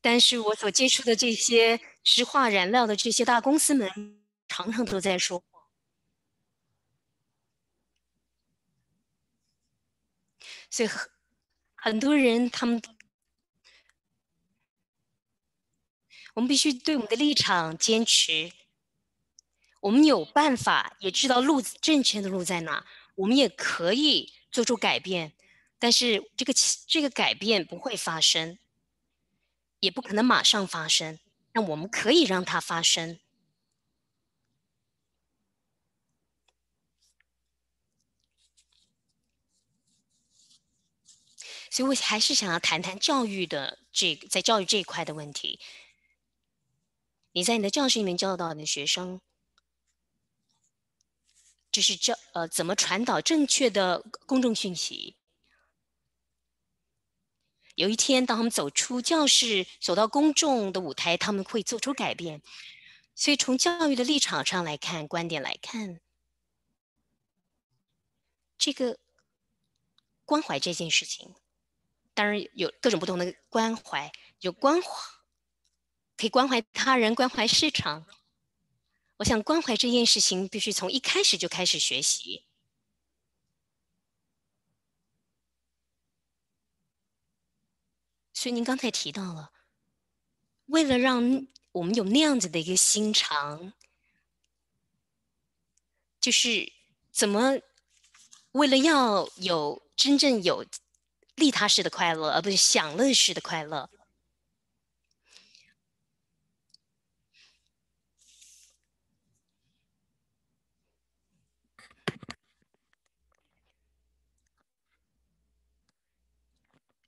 但是我所接触的这些石化燃料的这些大公司们，常常都在说，所以很多人他们，我们必须对我们的立场坚持。我们有办法，也知道路正确的路在哪，我们也可以做出改变。但是这个这个改变不会发生，也不可能马上发生。那我们可以让它发生。所以，我还是想要谈谈教育的这在教育这一块的问题。你在你的教室里面教导你的学生，这是教呃怎么传导正确的公众讯息。有一天，当他们走出教室，走到公众的舞台，他们会做出改变。所以，从教育的立场上来看，观点来看，这个关怀这件事情，当然有各种不同的关怀，有关怀，可以关怀他人，关怀市场。我想，关怀这件事情必须从一开始就开始学习。所以您刚才提到了，为了让我们有那样子的一个心肠，就是怎么为了要有真正有利他式的快乐，而不是享乐式的快乐。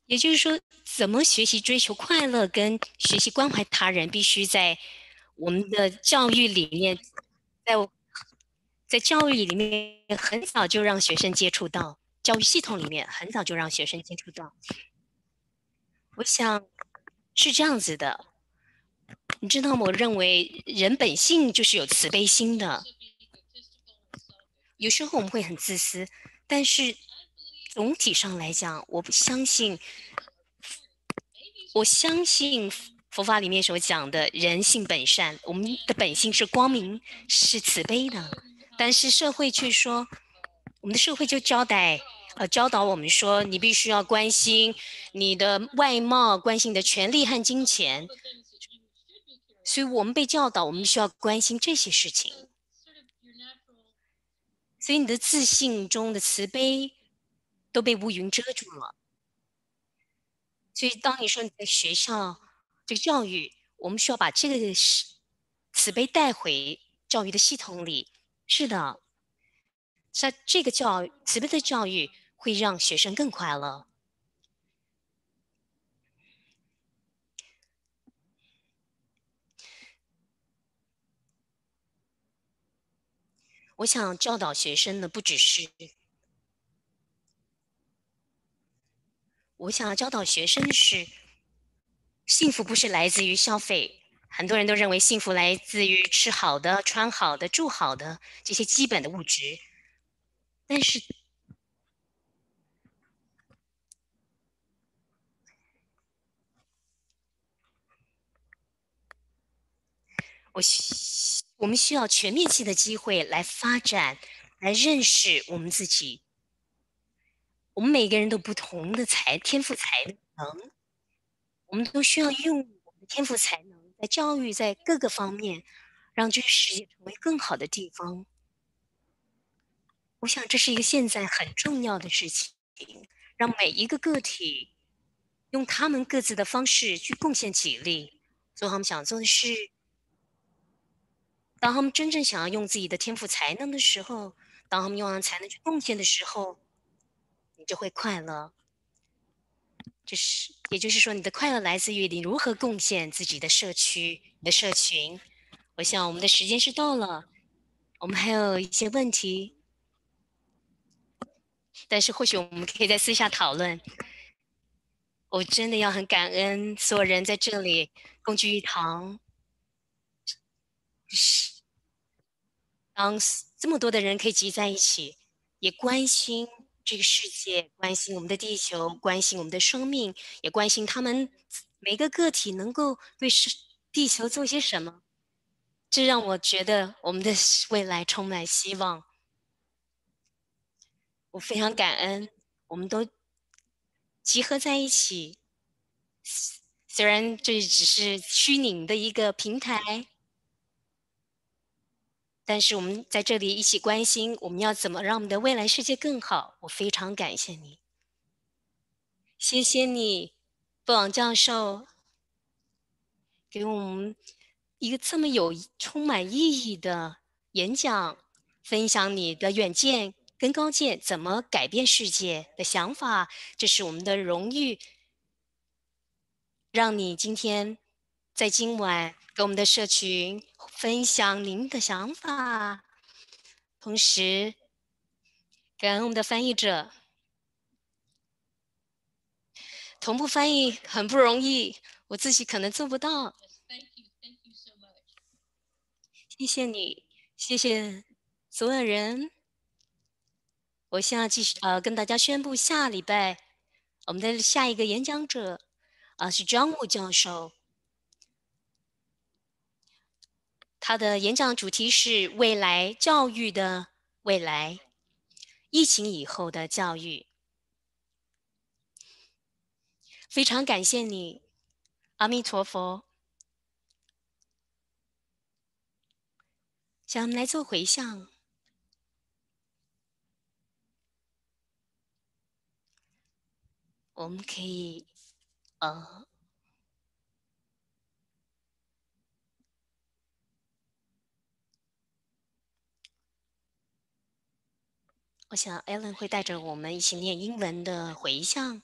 也就是说，怎么学习追求快乐，跟学习关怀他人，必须在我们的教育里面，在在教育里面很早就让学生接触到。教育系统里面很早就让学生接触到。我想是这样子的，你知道吗？我认为人本性就是有慈悲心的，有时候我们会很自私，但是。总体上来讲，我不相信。我相信佛法里面所讲的人性本善，我们的本性是光明、是慈悲的。但是社会却说，我们的社会就交代、呃教导我们说，你必须要关心你的外貌，关心你的权利和金钱。所以我们被教导，我们需要关心这些事情。所以你的自信中的慈悲。都被乌云遮住了，所以当你说你在学校这个教育，我们需要把这个是慈悲带回教育的系统里。是的，在这个教慈悲的教育会让学生更快乐。我想教导学生的不只是。我想要教导学生是，幸福不是来自于消费。很多人都认为幸福来自于吃好的、穿好的、住好的这些基本的物质，但是，我需我们需要全面性的机会来发展，来认识我们自己。我们每个人都不同的才天赋才能，我们都需要用我们的天赋才能，在教育在各个方面，让这个世界成为更好的地方。我想这是一个现在很重要的事情，让每一个个体用他们各自的方式去贡献体力，做他们想做的事。当他们真正想要用自己的天赋才能的时候，当他们用完才能去贡献的时候。就会快乐，就是也就是说，你的快乐来自于你如何贡献自己的社区，你的社群。我想我们的时间是到了，我们还有一些问题，但是或许我们可以在私下讨论。我真的要很感恩所有人在这里共聚一堂，当这么多的人可以聚在一起，也关心。这个世界关心我们的地球，关心我们的生命，也关心他们每个个体能够为地球做些什么。这让我觉得我们的未来充满希望。我非常感恩，我们都集合在一起，虽然这只是虚拟的一个平台。但是我们在这里一起关心，我们要怎么让我们的未来世界更好？我非常感谢你，谢谢你，布朗教授，给我们一个这么有充满意义的演讲，分享你的远见跟高见，怎么改变世界的想法，这是我们的荣誉，让你今天在今晚。给我们的社群分享您的想法，同时，感恩我们的翻译者。同步翻译很不容易，我自己可能做不到。Thank you, thank you so much. 谢谢你，谢谢所有人。我现在继续呃，跟大家宣布下礼拜我们的下一个演讲者啊是 John Wu 教授。他的演讲主题是未来教育的未来，疫情以后的教育。非常感谢你，阿弥陀佛。想来做回向，我们可以，呃。我想艾 l n 会带着我们一起念英文的回向。